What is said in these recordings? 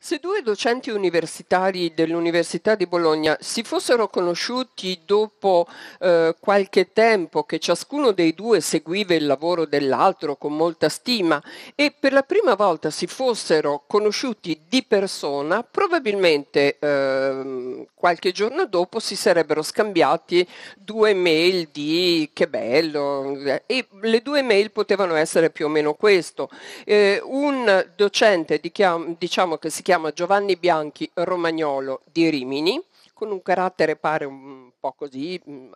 Se due docenti universitari dell'Università di Bologna si fossero conosciuti dopo eh, qualche tempo che ciascuno dei due seguiva il lavoro dell'altro con molta stima e per la prima volta si fossero conosciuti di persona, probabilmente eh, qualche giorno dopo si sarebbero scambiati due mail di che bello e le due mail potevano essere più o meno questo. Eh, un docente diciamo che si chiama Giovanni Bianchi Romagnolo di Rimini, con un carattere pare un po' così, mm,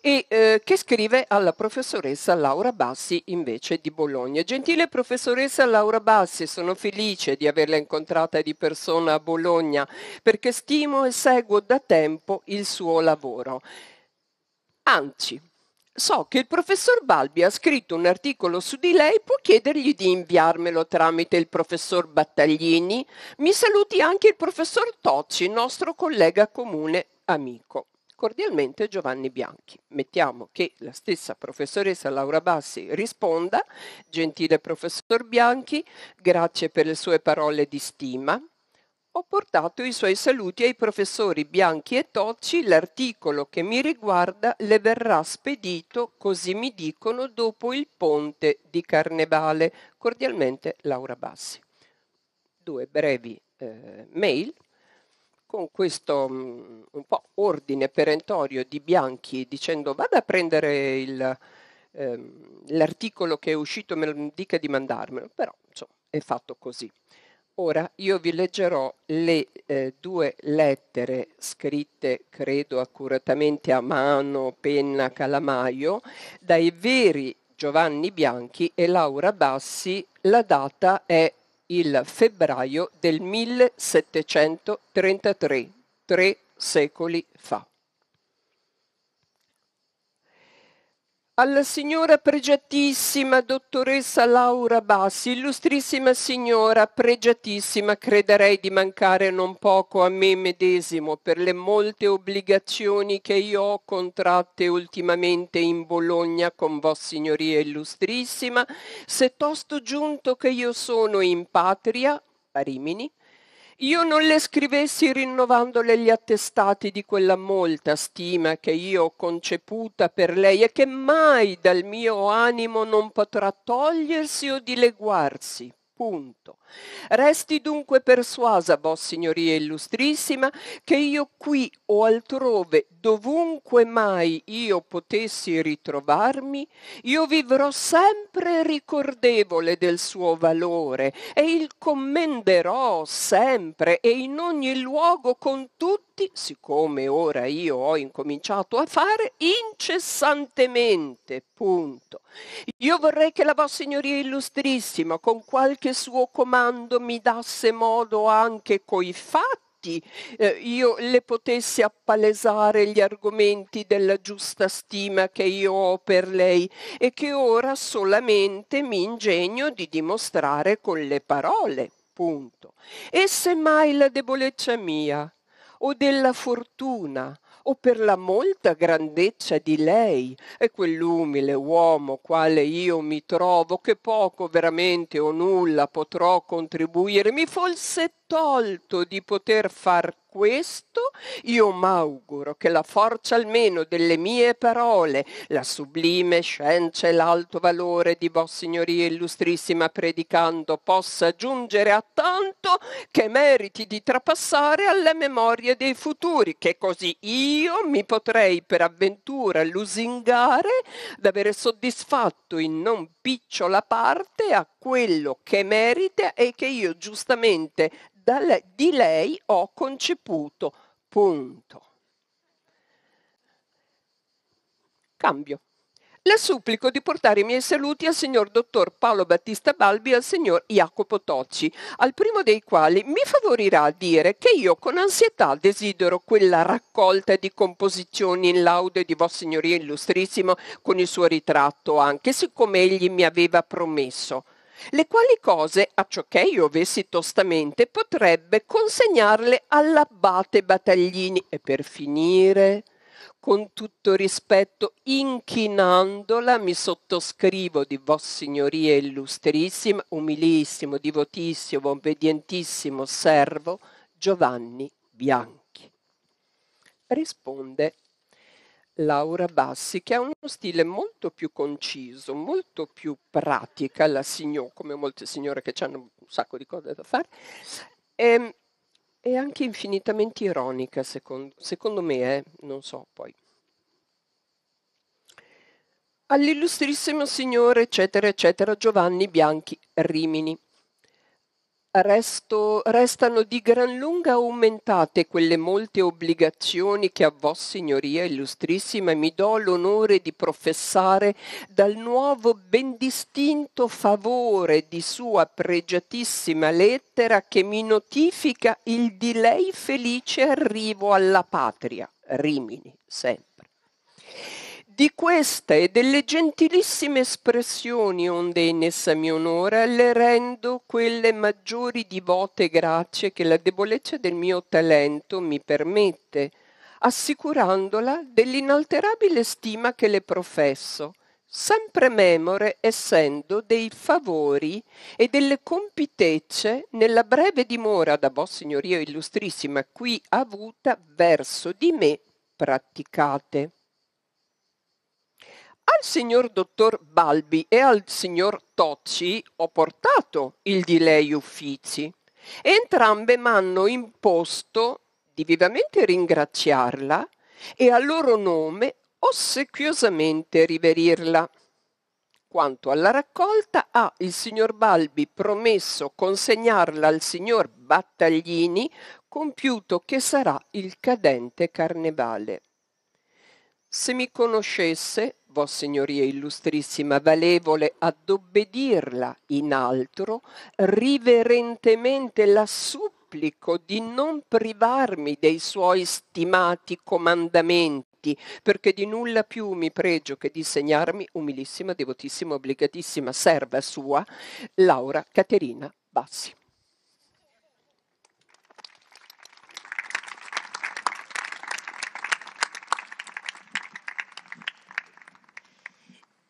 e eh, che scrive alla professoressa Laura Bassi invece di Bologna. Gentile professoressa Laura Bassi, sono felice di averla incontrata di persona a Bologna perché stimo e seguo da tempo il suo lavoro. Anzi, So che il professor Balbi ha scritto un articolo su di lei, può chiedergli di inviarmelo tramite il professor Battaglini. Mi saluti anche il professor Tocci, nostro collega comune amico. Cordialmente Giovanni Bianchi. Mettiamo che la stessa professoressa Laura Bassi risponda. Gentile professor Bianchi, grazie per le sue parole di stima ho portato i suoi saluti ai professori Bianchi e Tocci, l'articolo che mi riguarda le verrà spedito, così mi dicono, dopo il ponte di Carnevale. Cordialmente Laura Bassi. Due brevi eh, mail con questo mh, mm, un po' ordine perentorio di Bianchi dicendo vada a prendere il, ehm, l'articolo che è uscito, me lo dica di mandarmelo, però insomma è fatto così. Ora io vi leggerò le eh, due lettere scritte, credo accuratamente a mano, penna, calamaio, dai veri Giovanni Bianchi e Laura Bassi. La data è il febbraio del 1733, tre secoli fa. alla signora pregiatissima dottoressa Laura Bassi, illustrissima signora pregiatissima, crederei di mancare non poco a me medesimo per le molte obbligazioni che io ho contratte ultimamente in Bologna con vostra signoria illustrissima, se tosto giunto che io sono in patria, a Rimini, io non le scrivessi rinnovandole gli attestati di quella molta stima che io ho conceputa per lei e che mai dal mio animo non potrà togliersi o dileguarsi, punto. Resti dunque persuasa, Vostra Signoria illustrissima, che io qui o altrove, dovunque mai io potessi ritrovarmi, io vivrò sempre ricordevole del suo valore e il commenderò sempre e in ogni luogo con tutti, siccome ora io ho incominciato a fare, incessantemente, punto. Io vorrei che la Vostra Signoria illustrissima, con qualche suo comando, quando mi dasse modo anche coi fatti eh, io le potessi appalesare gli argomenti della giusta stima che io ho per lei e che ora solamente mi ingegno di dimostrare con le parole. Punto. E semmai la debolezza mia o della fortuna o per la molta grandezza di lei e quell'umile uomo quale io mi trovo, che poco veramente o nulla potrò contribuire, mi fosse tolto di poter far questo io m'auguro che la forza almeno delle mie parole, la sublime scienza e l'alto valore di Vostra Signoria illustrissima predicando possa giungere a tanto che meriti di trapassare alle memorie dei futuri, che così io mi potrei per avventura lusingare d'avere soddisfatto in non picciola parte a quello che merita e che io giustamente lei, di lei ho conceputo. Punto. Cambio. Le supplico di portare i miei saluti al signor dottor Paolo Battista Balbi e al signor Jacopo Tocci, al primo dei quali mi favorirà a dire che io con ansietà desidero quella raccolta di composizioni in laude di Vossignoria Illustrissimo con il suo ritratto anche, siccome egli mi aveva promesso le quali cose, acciò che io avessi tostamente, potrebbe consegnarle all'abbate Battaglini e per finire, con tutto rispetto, inchinandola, mi sottoscrivo di Vossignoria illustrissima, umilissimo, divotissimo, obbedientissimo servo Giovanni Bianchi. Risponde Laura Bassi, che ha uno stile molto più conciso, molto più pratica, la signor, come molte signore che hanno un sacco di cose da fare, e, ehm, e anche infinitamente ironica, secondo, secondo me, eh, non so poi. All'illustrissimo signore, eccetera, eccetera, Giovanni Bianchi Rimini. Resto, restano di gran lunga aumentate quelle molte obbligazioni che a Vostra Signoria Illustrissima mi do l'onore di professare dal nuovo ben distinto favore di sua pregiatissima lettera che mi notifica il di lei felice arrivo alla patria. Rimini, sempre. Di questa e delle gentilissime espressioni onde in essa mi onora, le rendo quelle maggiori divote grazie che la debolezza del mio talento mi permette, assicurandola dell'inalterabile stima che le professo, sempre memore essendo dei favori e delle compitecce nella breve dimora da Vostra Signoria Illustrissima qui avuta verso di me praticate. Al signor dottor Balbi e al signor Tocci ho portato il di lei uffizi. Entrambe m'hanno imposto di vivamente ringraziarla e a loro nome ossequiosamente riverirla. Quanto alla raccolta, ha il signor Balbi promesso consegnarla al signor Battaglini, compiuto che sarà il cadente carnevale. Se mi conoscesse, vostra Signoria illustrissima valevole, ad obbedirla in altro, riverentemente la supplico di non privarmi dei suoi stimati comandamenti perché di nulla più mi pregio che di segnarmi, umilissima, devotissima, obbligatissima serva sua, Laura Caterina Bassi.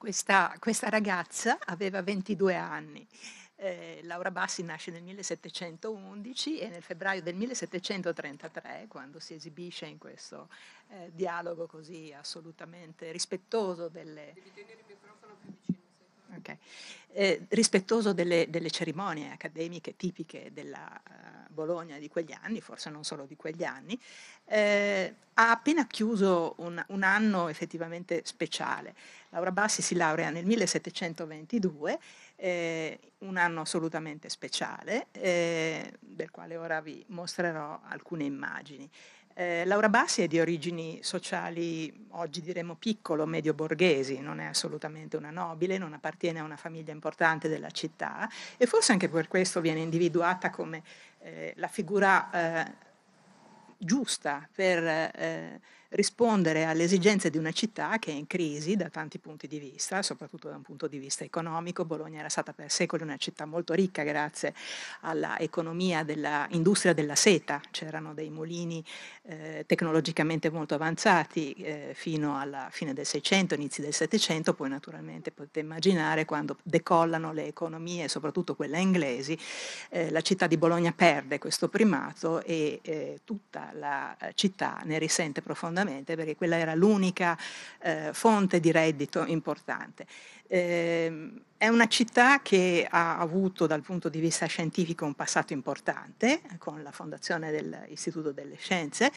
Questa, questa ragazza aveva 22 anni. Eh, Laura Bassi nasce nel 1711 e nel febbraio del 1733, quando si esibisce in questo eh, dialogo così assolutamente rispettoso delle... Devi tenere il microfono più vicino. Okay. Eh, rispettoso delle, delle, cerimonie accademiche tipiche della uh, Bologna di quegli anni, forse non solo di quegli anni, eh, ha appena chiuso un, un, anno effettivamente speciale. Laura Bassi si laurea nel 1722, eh, un anno assolutamente speciale, eh, del quale ora vi mostrerò alcune immagini. Eh, Laura Bassi è di origini sociali, oggi diremmo piccolo, medio borghesi, non è assolutamente una nobile, non appartiene a una famiglia importante della città e forse anche per questo viene individuata come eh, la figura eh, giusta per eh, rispondere alle esigenze di una città che è in crisi da tanti punti di vista, soprattutto da un punto di vista economico. Bologna era stata per secoli una città molto ricca grazie all'economia dell'industria della seta, c'erano dei mulini eh, tecnologicamente molto avanzati eh, fino alla fine del Seicento, inizi del Settecento, poi naturalmente potete immaginare quando decollano le economie, soprattutto quelle inglesi, eh, la città di Bologna perde questo primato e eh, tutta la eh, città ne risente profondamente profondamente perché quella era l'unica eh, fonte di reddito importante. Ehm, è una città che ha avuto dal punto di vista scientifico un passato importante eh, con la fondazione dell'Istituto delle Scienze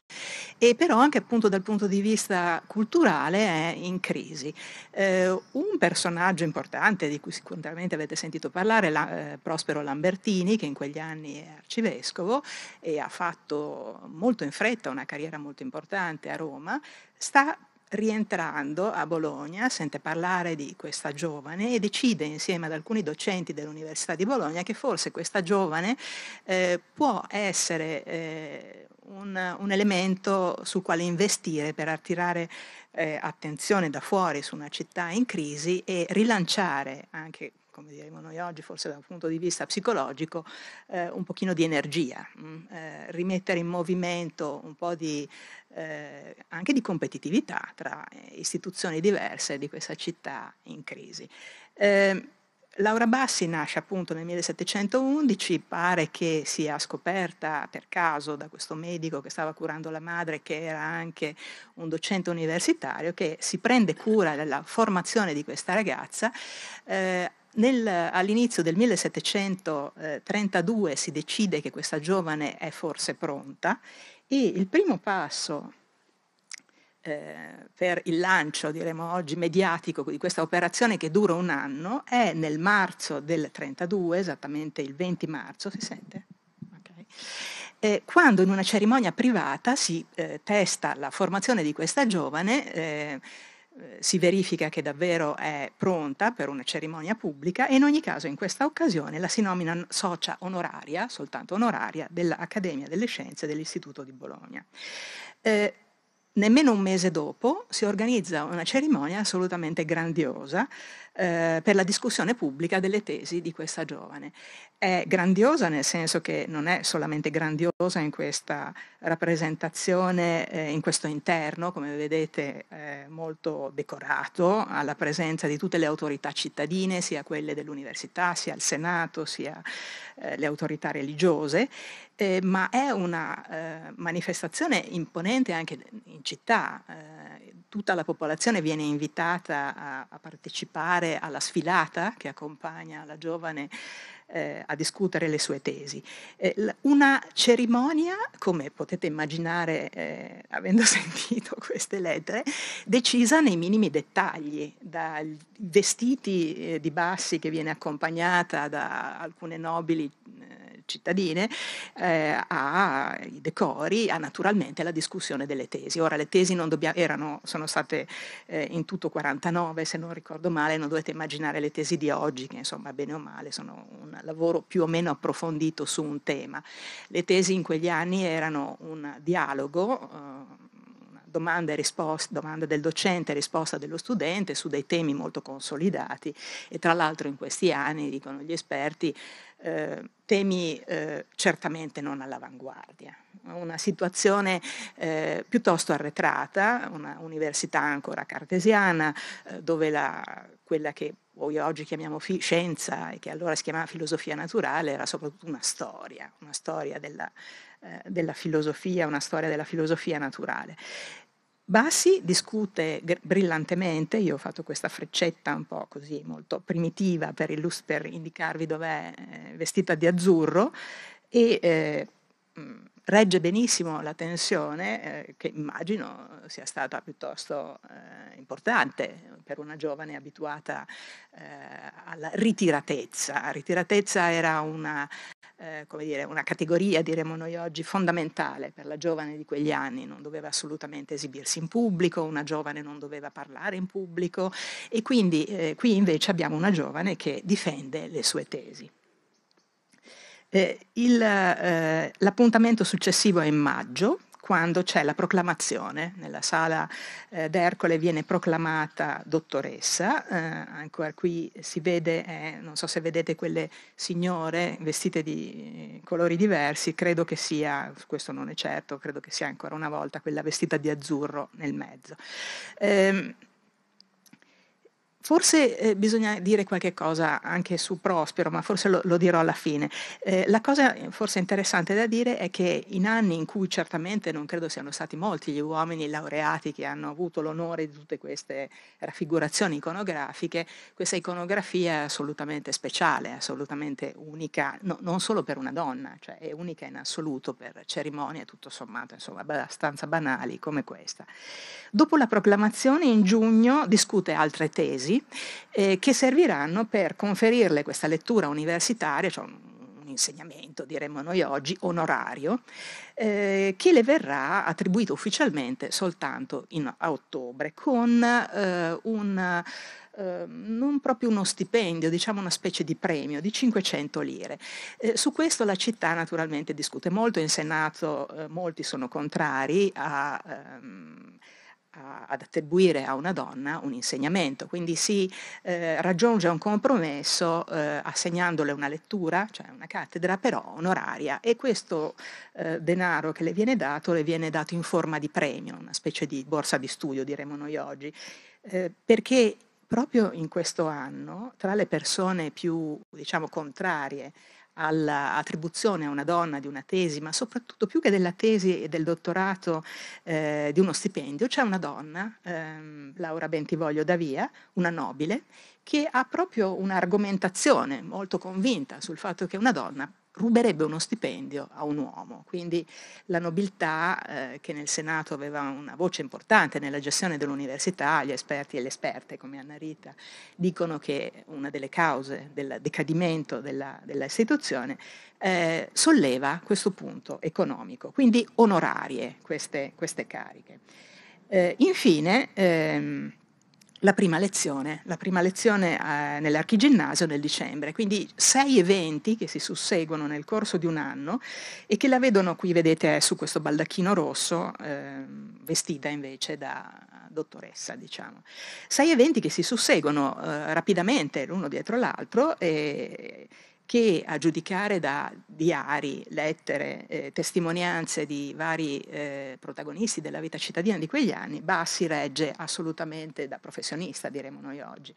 e però anche appunto dal punto di vista culturale è in crisi. Eh, un personaggio importante di cui sicuramente avete sentito parlare, la, eh, Prospero Lambertini, che in quegli anni è arcivescovo e ha fatto molto in fretta una carriera molto importante a Roma, sta rientrando a Bologna, sente parlare di questa giovane e decide insieme ad alcuni docenti dell'Università di Bologna che forse questa giovane eh, può essere eh, un, un, elemento sul quale investire per attirare eh, attenzione da fuori su una città in crisi e rilanciare anche come diremo noi oggi, forse da un punto di vista psicologico, eh, un pochino di energia, mh, mm, eh, rimettere in movimento un po' di, eh, anche di competitività tra istituzioni diverse di questa città in crisi. Ehm, Laura Bassi nasce appunto nel 1711, pare che sia scoperta per caso da questo medico che stava curando la madre, che era anche un docente universitario, che si prende cura della formazione di questa ragazza, eh, nel, all'inizio del 1732 si decide che questa giovane è forse pronta e il primo passo eh, per il lancio, diremmo oggi, mediatico di questa operazione che dura un anno è nel marzo del 32, esattamente il 20 marzo, si sente? Okay. Eh, quando in una cerimonia privata si eh, testa la formazione di questa giovane eh, si verifica che davvero è pronta per una cerimonia pubblica e in ogni caso in questa occasione la si nomina socia onoraria, soltanto onoraria, dell'Accademia delle Scienze dell'Istituto di Bologna. Eh, nemmeno un mese dopo si organizza una cerimonia assolutamente grandiosa eh, per la discussione pubblica delle tesi di questa giovane. È grandiosa nel senso che non è solamente grandiosa in questa rappresentazione, eh, in questo interno, come vedete, eh, molto decorato, alla presenza di tutte le autorità cittadine, sia quelle dell'università, sia il Senato, sia eh, le autorità religiose, eh, ma è una manifestazione imponente anche in città tutta la popolazione viene invitata a, a, partecipare alla sfilata che accompagna la giovane eh, a discutere le sue tesi. Eh, una cerimonia, come potete immaginare eh, avendo sentito queste lettere, decisa nei minimi dettagli, dai vestiti eh, di bassi che viene accompagnata da alcune nobili eh, cittadine, eh, ai decori, a naturalmente la discussione delle tesi. Ora le tesi dobbiamo, erano, sono state eh, in tutto 49, se non ricordo male, non dovete immaginare le tesi di oggi, che insomma bene o male sono un lavoro più o meno approfondito su un tema. Le tesi in quegli anni erano un dialogo. Eh, Domanda, risposta, domanda, del docente e risposta dello studente su dei temi molto consolidati e tra l'altro in questi anni, dicono gli esperti, eh, temi eh, certamente non all'avanguardia, una situazione eh, piuttosto arretrata, una università ancora cartesiana, eh, dove la, quella che noi oggi chiamiamo fi- scienza e che allora si chiamava filosofia naturale era soprattutto una storia, una storia della, eh, della filosofia, una storia della filosofia naturale. Bassi discute brillantemente, io ho fatto questa freccetta un po' così molto primitiva per, illus- per indicarvi dov'è, eh, vestita di azzurro, e eh, mm, regge benissimo la tensione eh, che immagino sia stata piuttosto eh, importante per una giovane abituata eh, alla ritiratezza. Ritiratezza era una eh, come dire, una categoria, diremmo noi oggi, fondamentale per la giovane di quegli anni, non doveva assolutamente esibirsi in pubblico, una giovane non doveva parlare in pubblico e quindi eh, qui invece abbiamo una giovane che difende le sue tesi. Eh, il, eh, l'appuntamento successivo è in maggio, quando c'è la proclamazione, nella sala eh, d'Ercole viene proclamata dottoressa, eh, ancora qui si vede, eh, non so se vedete quelle signore vestite di eh, colori diversi, credo che sia, questo non è certo, credo che sia ancora una volta quella vestita di azzurro nel mezzo. Eh, Forse eh, bisogna dire qualche cosa anche su Prospero, ma forse lo, lo dirò alla fine. Eh, la cosa eh, forse interessante da dire è che in anni in cui certamente non credo siano stati molti gli uomini laureati che hanno avuto l'onore di tutte queste raffigurazioni iconografiche, questa iconografia è assolutamente speciale, assolutamente unica, no, non solo per una donna, cioè è unica in assoluto per cerimonie tutto sommato, insomma, abbastanza banali come questa. Dopo la proclamazione in giugno discute altre tesi eh, che serviranno per conferirle questa lettura universitaria, cioè un insegnamento, diremmo noi oggi, onorario, eh, che le verrà attribuito ufficialmente soltanto in, a ottobre, con eh, un... Uh, non proprio uno stipendio, diciamo una specie di premio di 500 lire. Eh, su questo la città naturalmente discute molto, in Senato eh, molti sono contrari a... Um, a, ad attribuire a una donna un insegnamento, quindi si eh, raggiunge un compromesso eh, assegnandole una lettura, cioè una cattedra, però onoraria e questo eh, denaro che le viene dato le viene dato in forma di premio, una specie di borsa di studio diremmo noi oggi, eh, perché proprio in questo anno tra le persone più diciamo contrarie all'attribuzione a una donna di una tesi, ma soprattutto più che della tesi e del dottorato eh, di uno stipendio, c'è una donna, ehm, Laura Bentivoglio Davia, una nobile, che ha proprio un'argomentazione molto convinta sul fatto che una donna ruberebbe uno stipendio a un uomo. Quindi la nobiltà, eh, che nel Senato aveva una voce importante nella gestione dell'università, gli esperti e le esperte come Anna Rita dicono che una delle cause del decadimento della, della eh, solleva questo punto economico, quindi onorarie queste, queste cariche. Eh, infine, ehm, la prima lezione, la prima lezione eh, nell'archiginnasio nel dicembre, quindi sei eventi che si susseguono nel corso di un anno e che la vedono qui, vedete, su questo baldacchino rosso, eh, vestita invece da dottoressa, diciamo. Sei eventi che si susseguono eh, rapidamente l'uno dietro l'altro e, che a giudicare da diari, lettere, eh, testimonianze di vari eh, protagonisti della vita cittadina di quegli anni, Bassi regge assolutamente da professionista, diremmo noi oggi,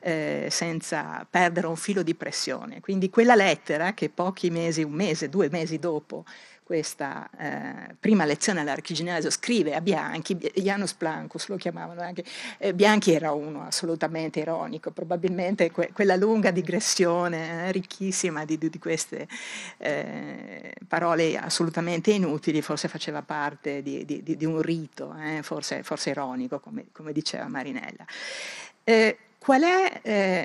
eh, senza perdere un filo di pressione. Quindi quella lettera che pochi mesi, un mese, due mesi dopo questa eh, prima lezione all'archiginesio scrive a Bianchi, Janus Plancus lo chiamavano anche, eh, Bianchi era uno assolutamente ironico, probabilmente que- quella lunga digressione eh, ricchissima di, di queste eh, parole assolutamente inutili forse faceva parte di, di, di un rito, eh, forse, forse, ironico come, come diceva Marinella. Eh, qual è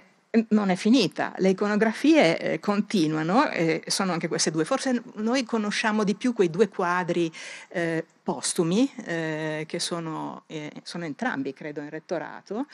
non è finita, le iconografie eh, continuano, eh, sono anche queste due, forse noi conosciamo di più quei due quadri eh, postumi, eh, che sono, eh, sono, entrambi, credo, in rettorato,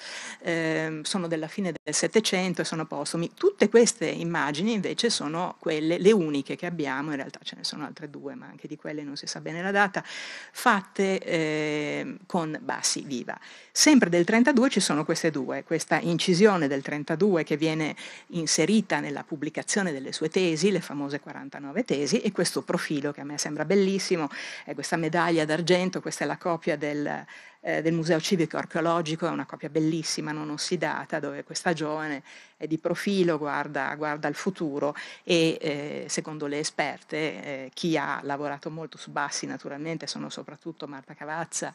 eh, sono della fine del Settecento e sono postumi. Tutte queste immagini invece sono quelle, le uniche che abbiamo, in realtà ce ne sono altre due, ma anche di quelle non si sa bene la data, fatte ehm, con Bassi Viva. Sempre del 32 ci sono queste due, questa incisione del 32 che viene inserita nella pubblicazione delle sue tesi, le famose 49 tesi, e questo profilo che a me sembra bellissimo, è questa medaglia gioia d'argento, questa è la copia del, eh, del Museo Civico Archeologico, è una copia bellissima, non ossidata, dove questa giovane di profilo, guarda, guarda, il futuro e eh, secondo le esperte, eh, chi ha lavorato molto su Bassi naturalmente sono soprattutto Marta Cavazza,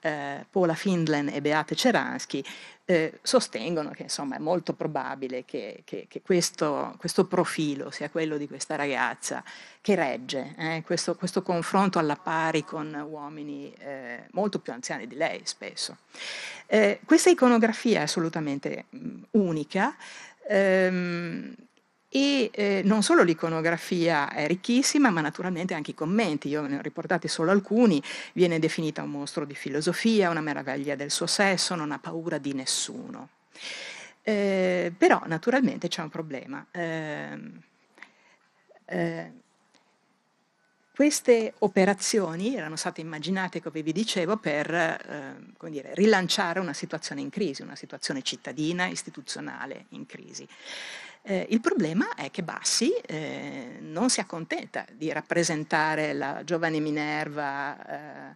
eh, Paola Findlen e Beate Ceransky, eh, sostengono che insomma, è molto probabile che, che, che questo, questo, profilo sia quello di questa ragazza che regge eh, questo, questo, confronto alla pari con uomini eh, molto più anziani di lei spesso. questa iconografia è assolutamente mh, mm, unica, Ehm, e eh, non solo l'iconografia è ricchissima, ma naturalmente anche i commenti, io ne ho riportati solo alcuni, viene definita un mostro di filosofia, una meraviglia del suo sesso, non ha paura di nessuno. Eh, però naturalmente c'è un problema. Ehm, eh, queste operazioni erano state immaginate, come vi dicevo, per eh, dire, rilanciare una situazione in crisi, una situazione cittadina, istituzionale in crisi. Eh, il problema è che Bassi eh, non si accontenta di rappresentare la giovane Minerva eh,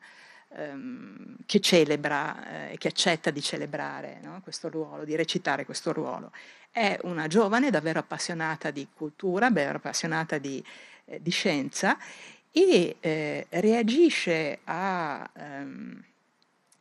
ehm, che celebra e eh, che accetta di celebrare no? questo ruolo, di recitare questo ruolo. È una giovane davvero appassionata di cultura, davvero appassionata di, eh, di scienza e eh, reagisce a ehm,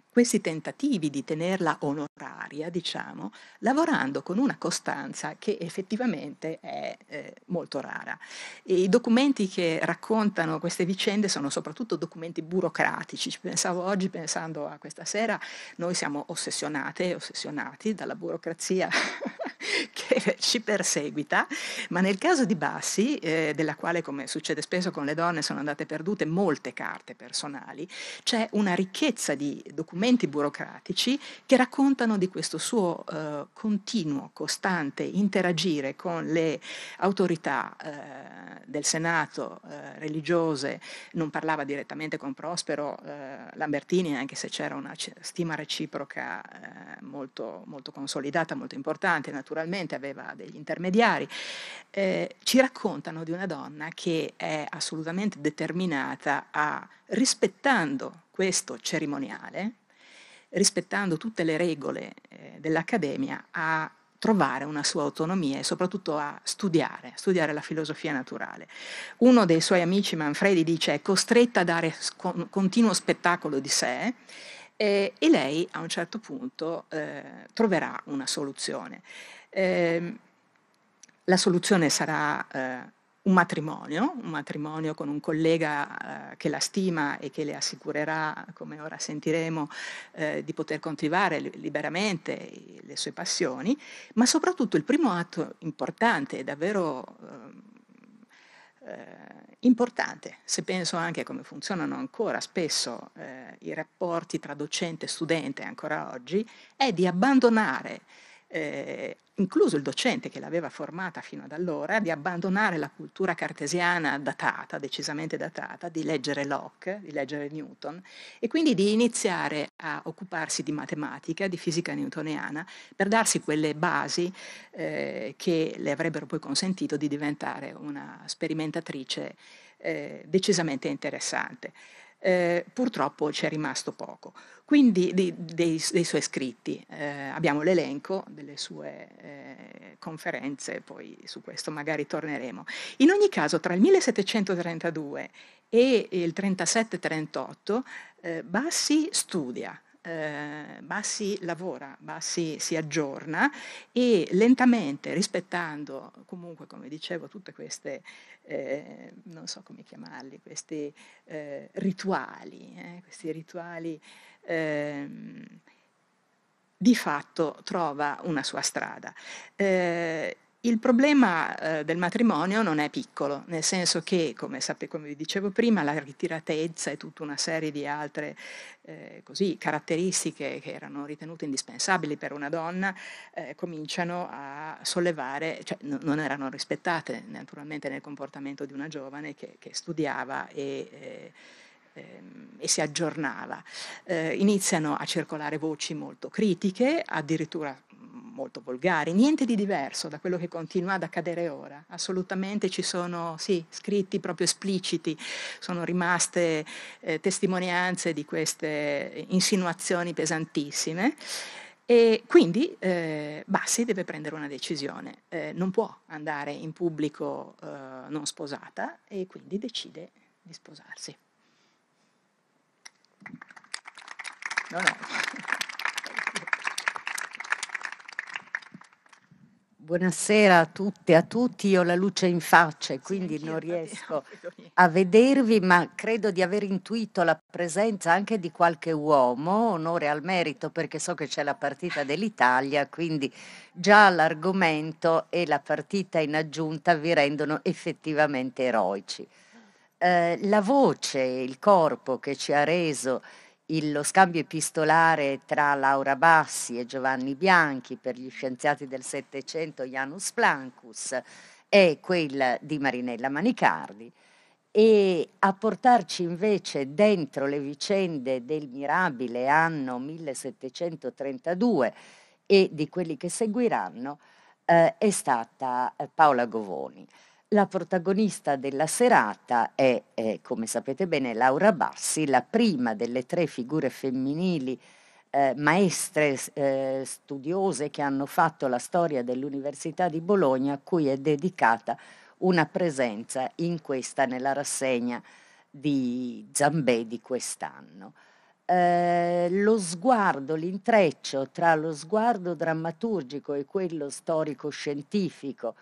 questi tentativi di tenerla onoraria, diciamo, lavorando con una costanza che effettivamente è eh, molto rara. E I documenti che raccontano queste vicende sono soprattutto documenti burocratici. pensavo oggi, pensando a questa sera, noi siamo ossessionate e ossessionati dalla burocrazia che ci perseguita, ma nel caso di Bassi, eh, della quale come succede spesso con le donne sono andate perdute molte carte personali, c'è una ricchezza di documenti burocratici che raccontano di questo suo eh, continuo, costante interagire con le autorità eh, del Senato eh, religiose, non parlava direttamente con Prospero eh, Lambertini, anche se c'era una stima reciproca eh, molto, molto consolidata, molto importante, naturalmente aveva degli intermediari, eh, ci raccontano di una donna che è assolutamente determinata a, rispettando questo cerimoniale, rispettando tutte le regole eh, dell'accademia, a trovare una sua autonomia e soprattutto a studiare, studiare la filosofia naturale. Uno dei suoi amici, Manfredi, dice è costretta a dare con- continuo spettacolo di sé eh, e lei a un certo punto eh, troverà una soluzione. Ehm, la soluzione sarà eh, un matrimonio, un matrimonio con un collega eh, che la stima e che le assicurerà, come ora sentiremo, eh, di poter coltivare liberamente le sue passioni, ma soprattutto il primo atto importante, davvero ehm, eh, importante, se penso anche a come funzionano ancora spesso eh, i rapporti tra docente e studente ancora oggi, è di abbandonare eh, incluso il docente che l'aveva formata fino ad allora, di abbandonare la cultura cartesiana datata, decisamente datata, di leggere Locke, di leggere Newton, e quindi di iniziare a occuparsi di matematica, di fisica newtoniana, per darsi quelle basi eh, che le avrebbero poi consentito di diventare una sperimentatrice eh, decisamente interessante. Eh, purtroppo ci è rimasto poco. Quindi di, dei, dei, suoi scritti, eh, abbiamo l'elenco delle sue eh, conferenze, poi su questo magari torneremo. In ogni caso, tra il 1732 e il 37-38 eh, Bassi studia, eh, Bassi lavora, Bassi si aggiorna e lentamente, rispettando comunque, come dicevo, tutte queste, eh, non so come chiamarli, questi eh, rituali, eh, questi rituali ehm, di fatto trova una sua strada. Eh, il problema eh, del matrimonio non è piccolo, nel senso che, come, sape, come, vi dicevo prima, la ritiratezza e tutta una serie di altre eh, così, caratteristiche che erano ritenute indispensabili per una donna eh, cominciano a sollevare, cioè n- non erano rispettate naturalmente nel comportamento di una giovane che, che studiava e eh, Ehm, e si aggiornava. Eh, iniziano a circolare voci molto critiche, addirittura mm, molto volgari, niente di diverso da quello che continua ad accadere ora. Assolutamente ci sono sì, scritti proprio espliciti, sono rimaste eh, testimonianze di queste insinuazioni pesantissime. E quindi eh, Bassi deve prendere una decisione, eh, non può andare in pubblico eh, non sposata e quindi decide di sposarsi. No, no. Buonasera a tutte e a tutti, io ho la luce in faccia e quindi sì, non riesco a vedervi, ma credo di aver intuito la presenza anche di qualche uomo, onore al merito perché so che c'è la partita dell'Italia, quindi già l'argomento e la partita in aggiunta vi rendono effettivamente eroici. Eh, la voce, il corpo che ci ha reso il, lo scambio epistolare tra Laura Bassi e Giovanni Bianchi per gli scienziati del Settecento, Janus Plancus, è quella di Marinella Manicardi e a portarci invece dentro le vicende del mirabile anno 1732 e di quelli che seguiranno eh, è stata eh, Paola Govoni. La protagonista della serata è, è, come sapete bene, Laura Bassi, la prima delle tre figure femminili eh, maestre eh, studiose che hanno fatto la storia dell'Università di Bologna, a cui è dedicata una presenza in questa, nella rassegna di Zambè di quest'anno. Eh, lo sguardo, l'intreccio tra lo sguardo drammaturgico e quello storico-scientifico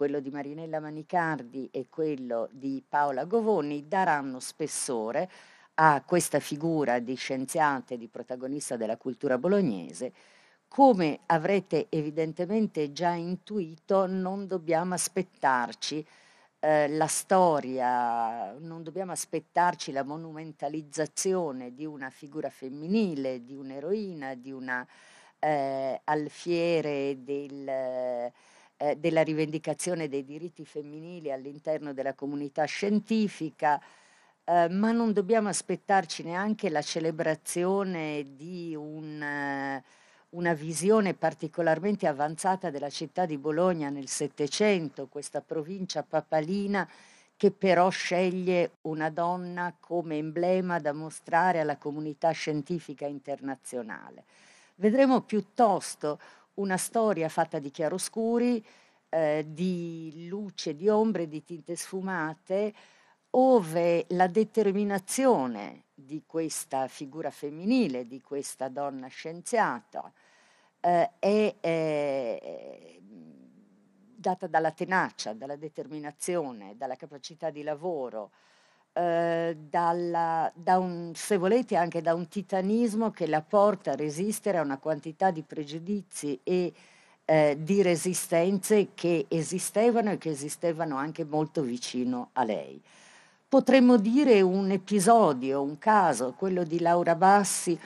quello di Marinella Manicardi e quello di Paola Govoni daranno spessore a questa figura di scienziata e di protagonista della cultura bolognese. Come avrete evidentemente già intuito, non dobbiamo aspettarci eh, la storia, non dobbiamo aspettarci la monumentalizzazione di una figura femminile, di un'eroina, di una eh, alfiere del... Eh, eh, della rivendicazione dei diritti femminili all'interno della comunità scientifica, eh, ma non dobbiamo aspettarci neanche la celebrazione di un, eh, una visione particolarmente avanzata della città di Bologna nel Settecento, questa provincia papalina che però sceglie una donna come emblema da mostrare alla comunità scientifica internazionale. Vedremo piuttosto una storia fatta di chiaroscuri, eh, di luce, di ombre, di tinte sfumate, ove la determinazione di questa figura femminile, di questa donna scienziata, eh, è, è data dalla tenacia, dalla determinazione, dalla capacità di lavoro, eh, dalla, da un, se volete anche da un titanismo che la porta a resistere a una quantità di pregiudizi e eh, di resistenze che esistevano e che esistevano anche molto vicino a lei. Potremmo dire un episodio, un caso, quello di Laura Bassi,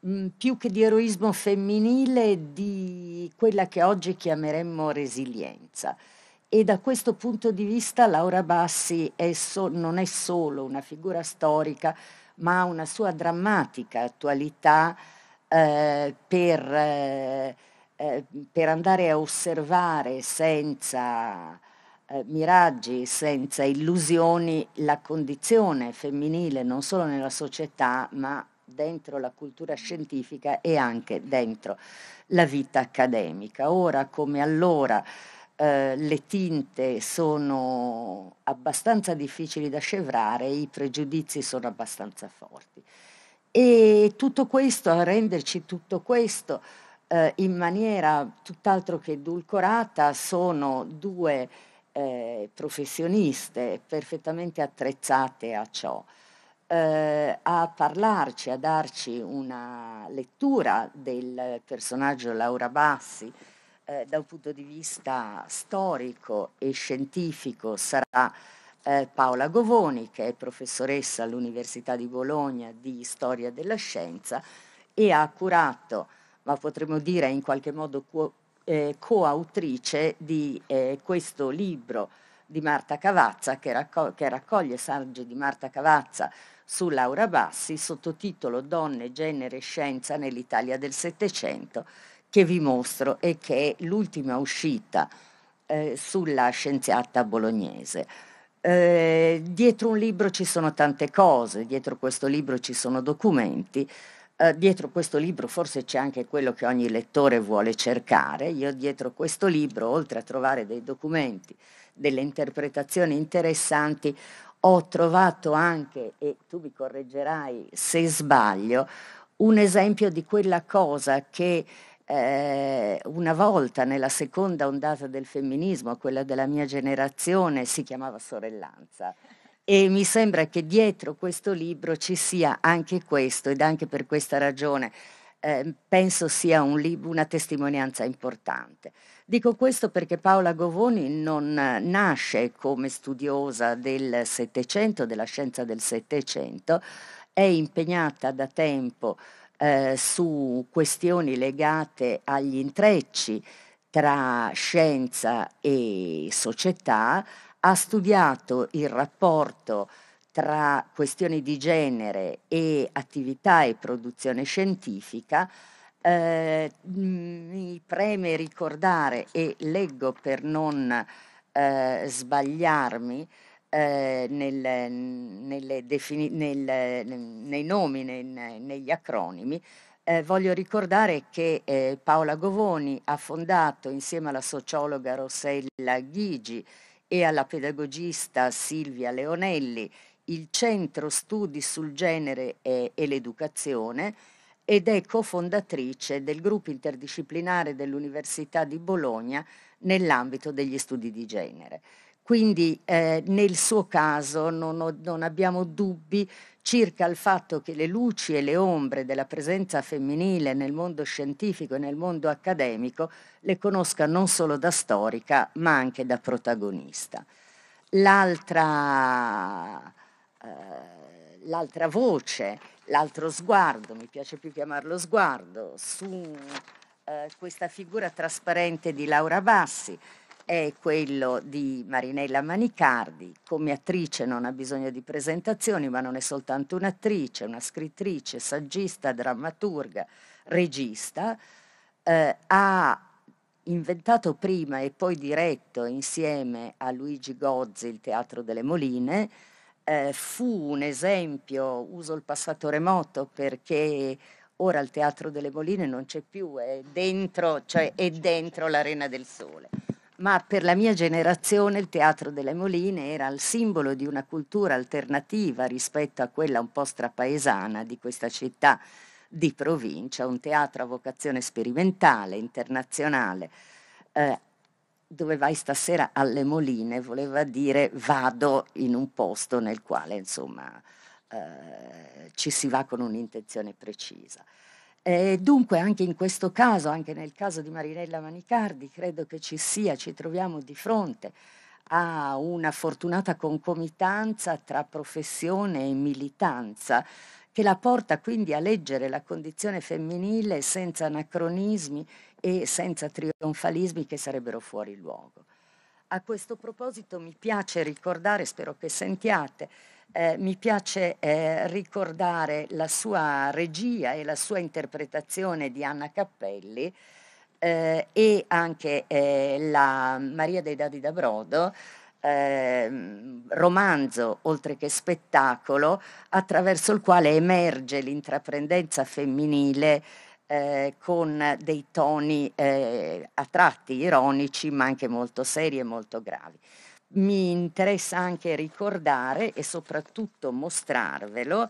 mh, mm, più che di eroismo femminile, di quella che oggi chiameremmo resilienza e da questo punto di vista Laura Bassi è so, non è solo una figura storica, ma ha una sua drammatica attualità eh, per, eh, eh, per, andare a osservare senza eh, miraggi, senza illusioni, la condizione femminile non solo nella società, ma dentro la cultura scientifica e anche dentro la vita accademica. Ora come allora eh, le tinte sono abbastanza difficili da scevrare, i pregiudizi sono abbastanza forti. E tutto questo, a renderci tutto questo eh, in maniera tutt'altro che edulcorata, sono due eh, professioniste perfettamente attrezzate a ciò. Eh, a parlarci, a darci una lettura del personaggio Laura Bassi, eh, da un punto di vista storico e scientifico sarà eh, Paola Govoni, che è professoressa all'Università di Bologna di Storia della Scienza e ha curato, ma potremmo dire in qualche modo co- eh, coautrice di eh, questo libro di Marta Cavazza, che, racco- che raccoglie saggi di Marta Cavazza su Laura Bassi, sottotitolo Donne, genere e scienza nell'Italia del Settecento che vi mostro e che è l'ultima uscita eh, sulla scienziata bolognese. Eh, dietro un libro ci sono tante cose, dietro questo libro ci sono documenti, eh, dietro questo libro forse c'è anche quello che ogni lettore vuole cercare. Io dietro questo libro, oltre a trovare dei documenti, delle interpretazioni interessanti, ho trovato anche, e tu mi correggerai se sbaglio, un esempio di quella cosa che eh, una volta nella seconda ondata del femminismo, quella della mia generazione, si chiamava sorellanza. E mi sembra che dietro questo libro ci sia anche questo ed anche per questa ragione eh, penso sia un lib- una testimonianza importante. Dico questo perché Paola Govoni non nasce come studiosa del Settecento, della scienza del Settecento, è impegnata da tempo eh, su questioni legate agli intrecci tra scienza e società, ha studiato il rapporto tra questioni di genere e attività e produzione scientifica, eh, mm, mi preme ricordare e leggo per non eh, sbagliarmi eh, nel, nel defini- nel, nei nomi, negli acronimi, eh, voglio ricordare che eh, Paola Govoni ha fondato insieme alla sociologa Rossella Ghigi e alla pedagogista Silvia Leonelli il Centro Studi sul Genere e, e l'Educazione ed è cofondatrice del gruppo interdisciplinare dell'Università di Bologna nell'ambito degli studi di genere. Quindi eh, nel suo caso non, ho, non abbiamo dubbi circa il fatto che le luci e le ombre della presenza femminile nel mondo scientifico e nel mondo accademico le conosca non solo da storica ma anche da protagonista. L'altra, eh, l'altra voce, l'altro sguardo, mi piace più chiamarlo sguardo, su eh, questa figura trasparente di Laura Bassi, è quello di Marinella Manicardi. Come attrice non ha bisogno di presentazioni, ma non è soltanto un'attrice, una scrittrice, saggista, drammaturga, regista. Eh, ha inventato prima e poi diretto insieme a Luigi Gozzi il Teatro delle Moline. Eh, fu un esempio, uso il passato remoto perché ora il Teatro delle Moline non c'è più, è dentro, cioè è dentro l'Arena del Sole ma per la mia generazione il Teatro delle Moline era il simbolo di una cultura alternativa rispetto a quella un po' strapaesana di questa città di provincia, un teatro a vocazione sperimentale, internazionale. Eh, dove vai stasera alle Moline voleva dire vado in un posto nel quale insomma eh, ci si va con un'intenzione precisa. Eh, dunque anche in questo caso, anche nel caso di Marinella Manicardi, credo che ci sia, ci troviamo di fronte a una fortunata concomitanza tra professione e militanza che la porta quindi a leggere la condizione femminile senza anacronismi e senza trionfalismi che sarebbero fuori luogo. A questo proposito mi piace ricordare, spero che sentiate, eh, mi piace eh, ricordare la sua regia e la sua interpretazione di Anna Cappelli eh, e anche eh, la Maria dei Dadi da Brodo. Ehm, romanzo oltre che spettacolo attraverso il quale emerge l'intraprendenza femminile eh, con dei toni eh, a tratti ironici ma anche molto seri e molto gravi mi interessa anche ricordare e soprattutto mostrarvelo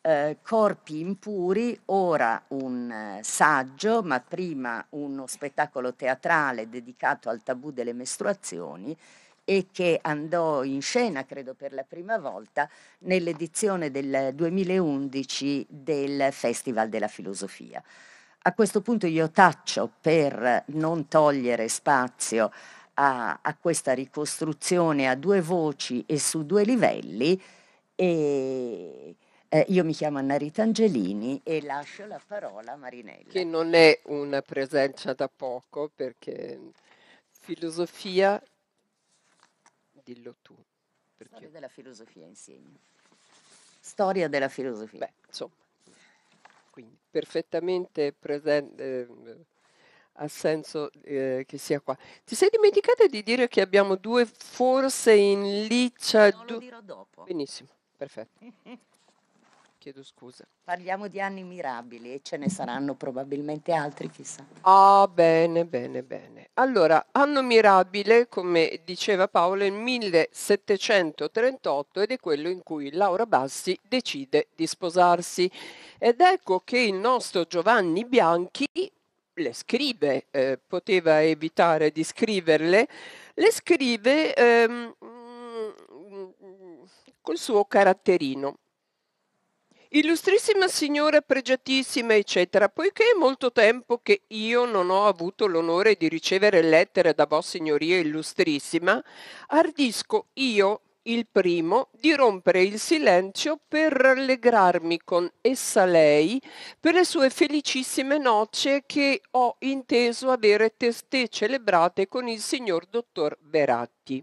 eh, Corpi impuri, ora un eh, saggio, ma prima uno spettacolo teatrale dedicato al tabù delle mestruazioni e che andò in scena, credo per la prima volta, nell'edizione del 2011 del Festival della Filosofia. A questo punto io taccio per non togliere spazio a, a questa ricostruzione a due voci e su due livelli e eh, io mi chiamo Annarita Angelini e lascio la parola a Marinella. Che non è una presenza da poco perché filosofia, dillo tu. Perché... Storia della filosofia insegno. Storia della filosofia. Beh, insomma, quindi perfettamente presente, eh, ha senso eh, che sia qua. Ti sei dimenticata di dire che abbiamo due forse in liccia? No, lo dirò dopo. Benissimo, perfetto. Chiedo scusa. Parliamo di anni mirabili e ce ne saranno probabilmente altri, chissà. Ah, bene, bene, bene. Allora, anno mirabile, come diceva Paolo, è il 1738 ed è quello in cui Laura Bassi decide di sposarsi. Ed ecco che il nostro Giovanni Bianchi le scrive, eh, poteva evitare di scriverle, le scrive ehm, mm, col suo caratterino. Illustrissima signora, pregiatissima, eccetera, poiché è molto tempo che io non ho avuto l'onore di ricevere lettere da vostra signoria illustrissima, ardisco io il primo, di rompere il silenzio per rallegrarmi con essa lei per le sue felicissime nozze che ho inteso avere testé celebrate con il signor dottor Veratti.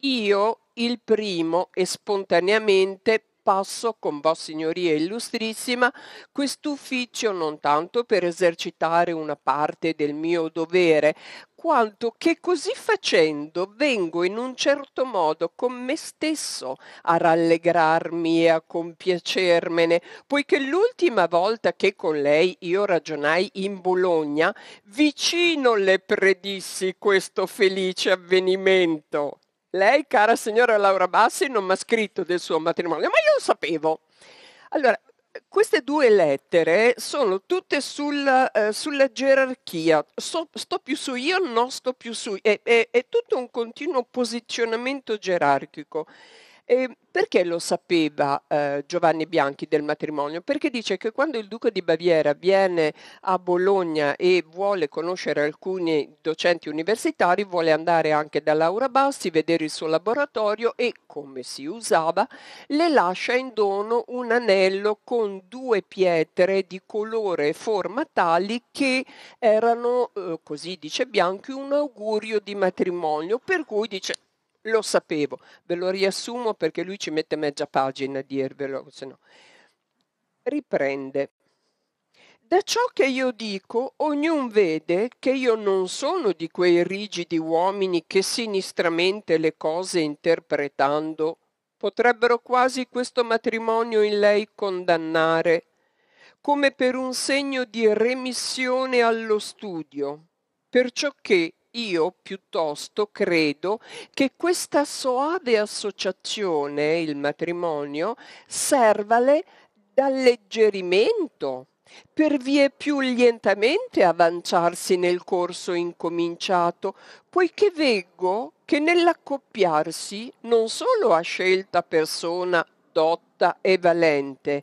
Io, il primo, e spontaneamente passo con Vostra Signoria Illustrissima quest'ufficio non tanto per esercitare una parte del mio dovere, quanto che così facendo vengo in un certo modo con me stesso a rallegrarmi e a compiacermene, poiché l'ultima volta che con lei io ragionai in Bologna, vicino le predissi questo felice avvenimento lei, cara signora Laura Bassi, non mi ha scritto del suo matrimonio, ma io lo sapevo. Allora, queste due lettere sono tutte sul, eh, sulla gerarchia, so, sto più su io, non sto più su, è, è, è tutto un continuo posizionamento gerarchico. E ehm, perché lo sapeva eh, Giovanni Bianchi del matrimonio? Perché dice che quando il duca di Baviera viene a Bologna e vuole conoscere alcuni docenti universitari, vuole andare anche da Laura Bassi, vedere il suo laboratorio e, come si usava, le lascia in dono un anello con due pietre di colore e forma tali che erano, eh, così dice Bianchi, un augurio di matrimonio, per cui dice lo sapevo, ve lo riassumo perché lui ci mette mezza pagina a dirvelo, se no. Riprende. Da ciò che io dico, ognun vede che io non sono di quei rigidi uomini che sinistramente le cose interpretando potrebbero quasi questo matrimonio in lei condannare, come per un segno di remissione allo studio, perciò che io piuttosto credo che questa soave associazione, il matrimonio, servale d'alleggerimento per vie più lentamente avanzarsi nel corso incominciato, poiché veggo che nell'accoppiarsi non solo ha scelta persona dotta e valente,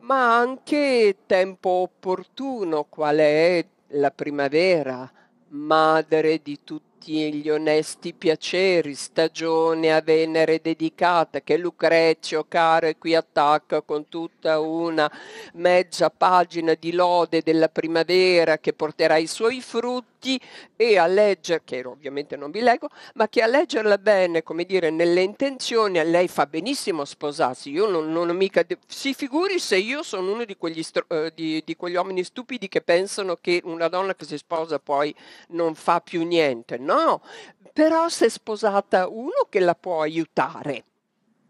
ma anche tempo opportuno, quale è la primavera, madre di tutti gli onesti piaceri, stagione a Venere dedicata, che Lucrezio caro qui attacca con tutta una mezza pagina di lode della primavera che porterà i suoi frutti tutti e a leggere, che ovviamente non vi leggo, ma che a leggerla bene, come dire, nelle intenzioni, lei fa benissimo sposarsi, io non, non ho mica... De- si figuri se io sono uno di quegli, stro- eh, di, di quegli uomini stupidi che pensano che una donna che si sposa poi non fa più niente, no, però se è sposata uno che la può aiutare.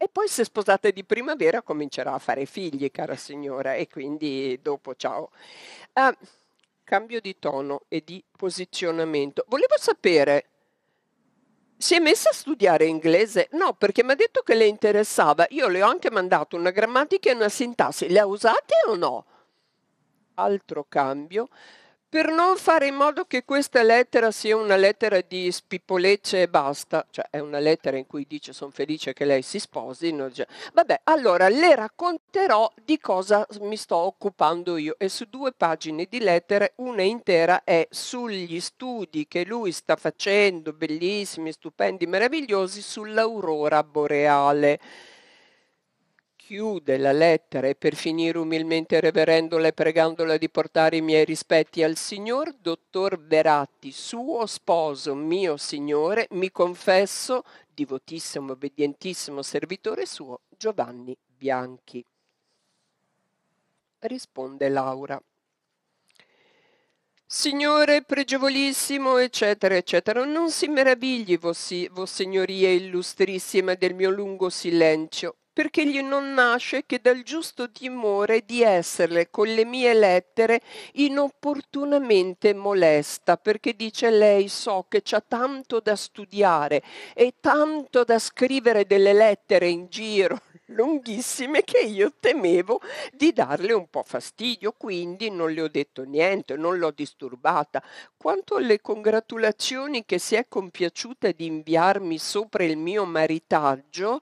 E poi se sposate di primavera comincerà a fare figli, cara signora, e quindi dopo ciao. Uh, cambio di tono e di posizionamento. Volevo sapere, si è messa a studiare inglese? No, perché mi ha detto che le interessava. Io le ho anche mandato una grammatica e una sintassi. Le ha usate o no? Altro cambio per non fare in modo che questa lettera sia una lettera di spipolecce e basta, cioè è una lettera in cui dice sono felice che lei si sposi, no? vabbè, allora le racconterò di cosa mi sto occupando io e su due pagine di lettere una intera è sugli studi che lui sta facendo, bellissimi, stupendi, meravigliosi, sull'aurora boreale chiude la lettera e per finire umilmente reverendola e pregandola di portare i miei rispetti al signor dottor Veratti, suo sposo, mio signore, mi confesso divotissimo, obbedientissimo servitore suo, Giovanni Bianchi. Risponde Laura. Signore pregevolissimo, eccetera, eccetera, non si meravigli, vossi, vossignoria illustrissima, del mio lungo silenzio perché gli non nasce che dal giusto timore di esserle con le mie lettere inopportunamente molesta, perché dice lei so che c'ha tanto da studiare e tanto da scrivere delle lettere in giro, lunghissime che io temevo di darle un po' fastidio, quindi non le ho detto niente, non l'ho disturbata. Quanto alle congratulazioni che si è compiaciuta di inviarmi sopra il mio maritaggio,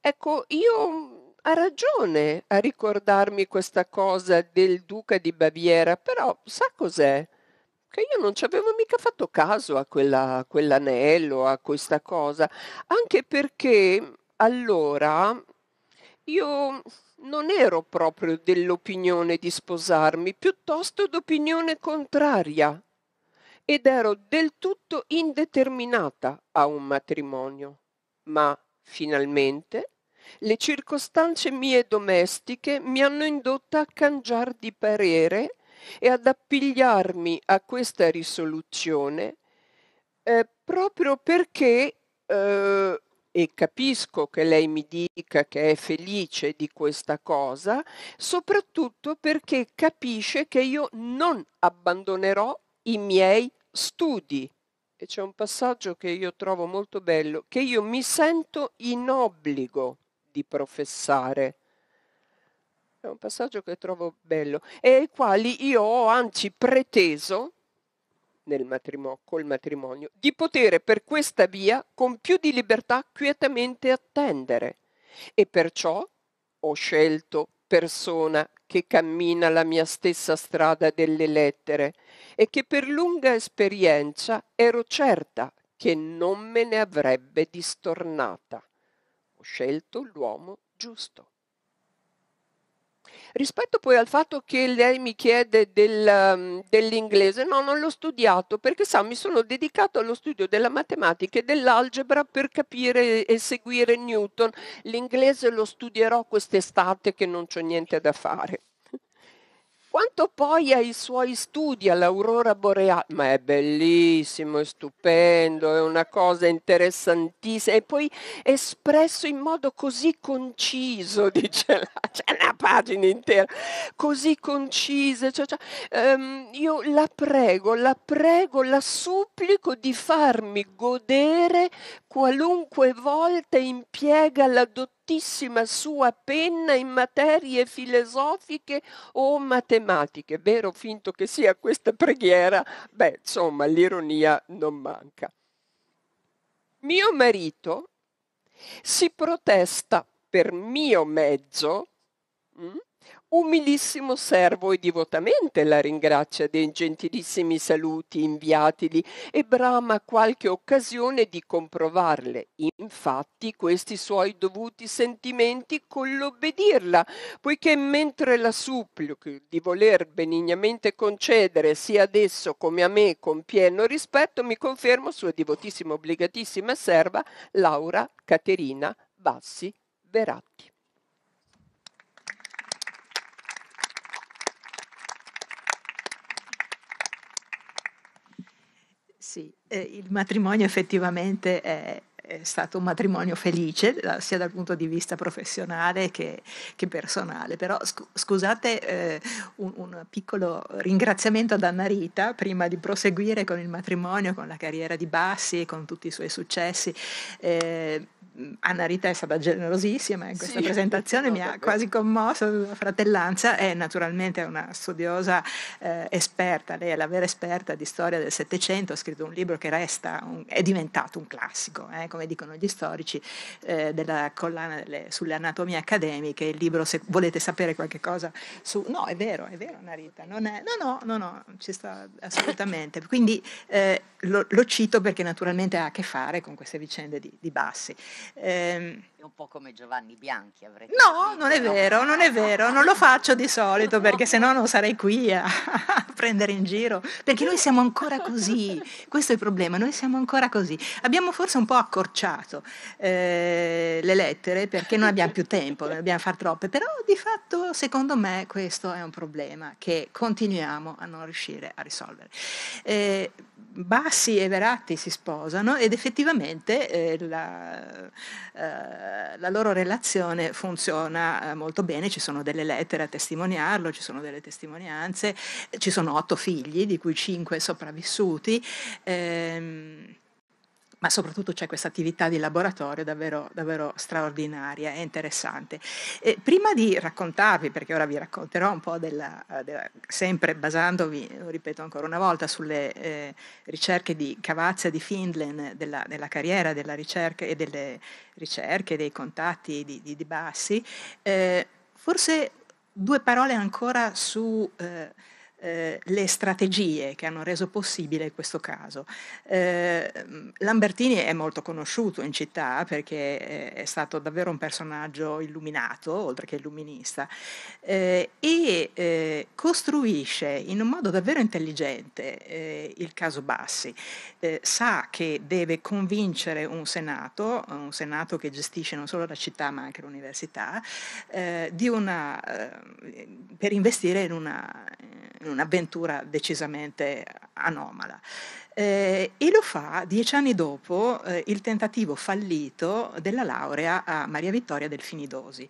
ecco, io ha ragione a ricordarmi questa cosa del duca di Baviera, però sa cos'è? Che io non ci avevo mica fatto caso a, quella, a quell'anello, a questa cosa, anche perché allora io non ero proprio dell'opinione di sposarmi, piuttosto d'opinione contraria, ed ero del tutto indeterminata a un matrimonio. Ma finalmente le circostanze mie domestiche mi hanno indotta a cangiar di parere e ad appigliarmi a questa risoluzione eh, proprio perché eh, e capisco che lei mi dica che è felice di questa cosa, soprattutto perché capisce che io non abbandonerò i miei studi. E c'è un passaggio che io trovo molto bello, che io mi sento in obbligo di professare. È un passaggio che trovo bello e ai quali io ho anzi preteso nel matrimonio, col matrimonio, di poter per questa via con più di libertà quietamente attendere. E perciò ho scelto persona che cammina la mia stessa strada delle lettere e che per lunga esperienza ero certa che non me ne avrebbe distornata. Ho scelto l'uomo giusto. Rispetto poi al fatto che lei mi chiede del, ehm, dell'inglese, no, non l'ho studiato perché sa, mi sono dedicato allo studio della matematica e dell'algebra per capire e seguire Newton. L'inglese lo studierò quest'estate che non c'ho niente da fare quanto poi ai suoi studi all'aurora boreale, ma è bellissimo, è stupendo, è una cosa interessantissima e poi espresso in modo così conciso, dice la, c'è una pagina intera, così concisa, cioè, cioè, ehm, io la prego, la prego, la supplico di farmi godere qualunque volta impiega la dottoressa fortissima sua penna in materie filosofiche o matematiche. Vero finto che sia questa preghiera, beh, insomma, l'ironia non manca. Mio marito si protesta per mio mezzo mh, mm, umilissimo servo e divotamente la ringrazia dei gentilissimi saluti inviatili e brama qualche occasione di comprovarle infatti questi suoi dovuti sentimenti con l'obbedirla poiché mentre la supplico di voler benignamente concedere sia ad esso come a me con pieno rispetto mi confermo sua divotissima obbligatissima serva Laura Caterina Bassi Veratti Sì, eh, il matrimonio effettivamente è è stato un matrimonio felice, sia dal punto di vista professionale che, che personale. Però scusate eh, un, un, piccolo ringraziamento ad Anna Rita, prima di proseguire con il matrimonio, con la carriera di Bassi e con tutti i suoi successi. Eh, Anna Rita è stata generosissima in questa sì, presentazione, mi ha quasi commosso la fratellanza è naturalmente una studiosa eh, esperta, lei è la vera esperta di storia del Settecento, ha scritto un libro che resta un, è diventato un classico, eh, come dicono gli storici, eh, della collana delle, sulle anatomie accademiche, il libro se volete sapere qualche cosa su... No, è vero, è vero Narita, non è, no, no, no, no, ci sta assolutamente. Quindi eh, lo, lo, cito perché naturalmente ha a che fare con queste vicende di, di Bassi. Eh, un po' come Giovanni Bianchi avrete No, capito, non è no? vero, non è vero, non lo faccio di solito perché se no non sarei qui a, a, prendere in giro, perché noi siamo ancora così, questo è il problema, noi siamo ancora così. Abbiamo forse un po' accorciato eh, le lettere perché non abbiamo più tempo, ne dobbiamo far troppe, però di fatto secondo me questo è un problema che continuiamo a non riuscire a risolvere. Eh, Bassi e Veratti si sposano ed effettivamente eh, la, eh, eh, la loro relazione funziona eh, molto bene, ci sono delle lettere a testimoniarlo, ci sono delle testimonianze, ci sono otto figli, di cui cinque sopravvissuti. Ehm, ma soprattutto c'è questa attività di laboratorio davvero, davvero straordinaria e interessante. E prima di raccontarvi, perché ora vi racconterò un po' della, eh, della sempre basandovi, lo ripeto ancora una volta, sulle eh, ricerche di Cavazza di Findlen, della, della, carriera della ricerca e delle ricerche, dei contatti di, di, di Bassi, eh, forse due parole ancora su... Eh, eh, le strategie che hanno reso possibile questo caso. Eh, Lambertini è molto conosciuto in città perché eh, è stato davvero un personaggio illuminato, oltre che illuminista, eh, e eh, costruisce in un modo davvero intelligente il caso Bassi. sa che deve convincere un Senato, un Senato che gestisce non solo la città ma anche l'università, una, per investire in una, un'avventura decisamente anomala eh, e lo fa dieci anni dopo eh, il tentativo fallito della laurea a Maria Vittoria Delfinidosi.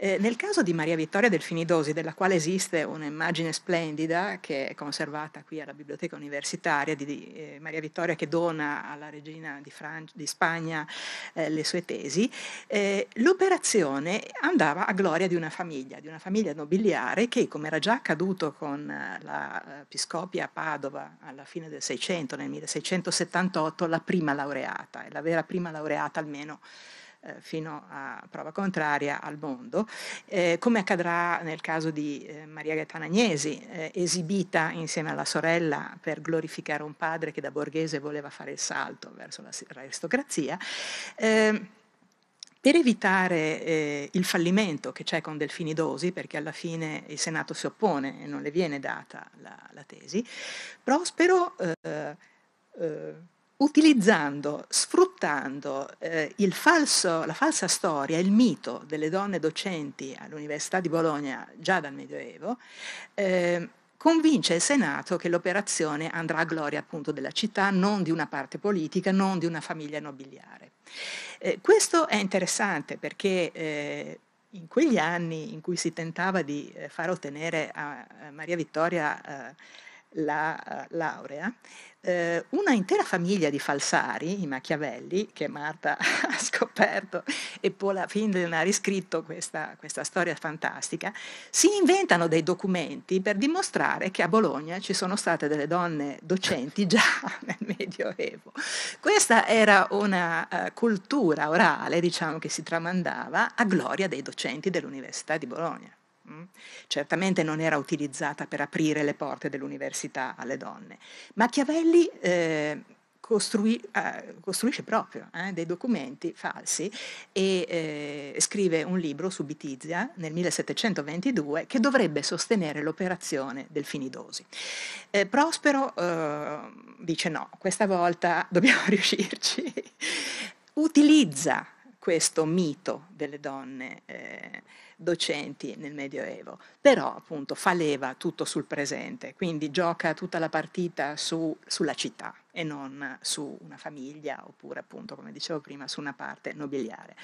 Eh, nel caso di Maria Vittoria Delfinidosi, della quale esiste un'immagine splendida che è conservata qui alla biblioteca universitaria di, di eh, Maria Vittoria che dona alla regina di, Fran- di Spagna eh, le sue tesi, eh, l'operazione andava a gloria di una famiglia, di una famiglia nobiliare che, come era già accaduto con la Piscopia a Padova alla fine del Seicento, nel 1678 la prima laureata, è la vera prima laureata almeno eh, fino a prova contraria al mondo, eh, come accadrà nel caso di eh, Maria Gaetana Agnesi, eh, esibita insieme alla sorella per glorificare un padre che da borghese voleva fare il salto verso l'aristocrazia. Eh, per evitare eh, il fallimento che c'è con Delfini Dosi, perché alla fine il Senato si oppone e non le viene data la, la tesi, Prospero, eh, eh, utilizzando, sfruttando eh, falso, la falsa storia, il mito delle donne docenti all'Università di Bologna già dal Medioevo, ehm, convince il Senato che l'operazione andrà a gloria appunto della città, non di una parte politica, non di una famiglia nobiliare. Eh, questo è interessante perché eh, in quegli anni in cui si tentava di eh, far ottenere a Maria Vittoria eh, la eh, laurea, eh, una intera famiglia di falsari, i Machiavelli, che Marta ha scoperto e Paula Findlin ha riscritto questa, questa storia fantastica, si inventano dei documenti per dimostrare che a Bologna ci sono state delle donne docenti già nel Medioevo. Questa era una uh, cultura orale, diciamo, che si tramandava a gloria dei docenti dell'Università di Bologna. Mm? Certamente non era utilizzata per aprire le porte dell'università alle donne, Machiavelli eh, costrui, eh, costruisce proprio eh, dei documenti falsi e eh, scrive un libro su Bitizia nel 1722 che dovrebbe sostenere l'operazione del Finidosi. Eh, Prospero eh, dice no, questa volta dobbiamo riuscirci. Utilizza questo mito delle donne eh, docenti nel Medioevo, però appunto fa leva tutto sul presente, quindi gioca tutta la partita su, sulla città e non su una famiglia oppure appunto, come dicevo prima, su una parte nobiliare.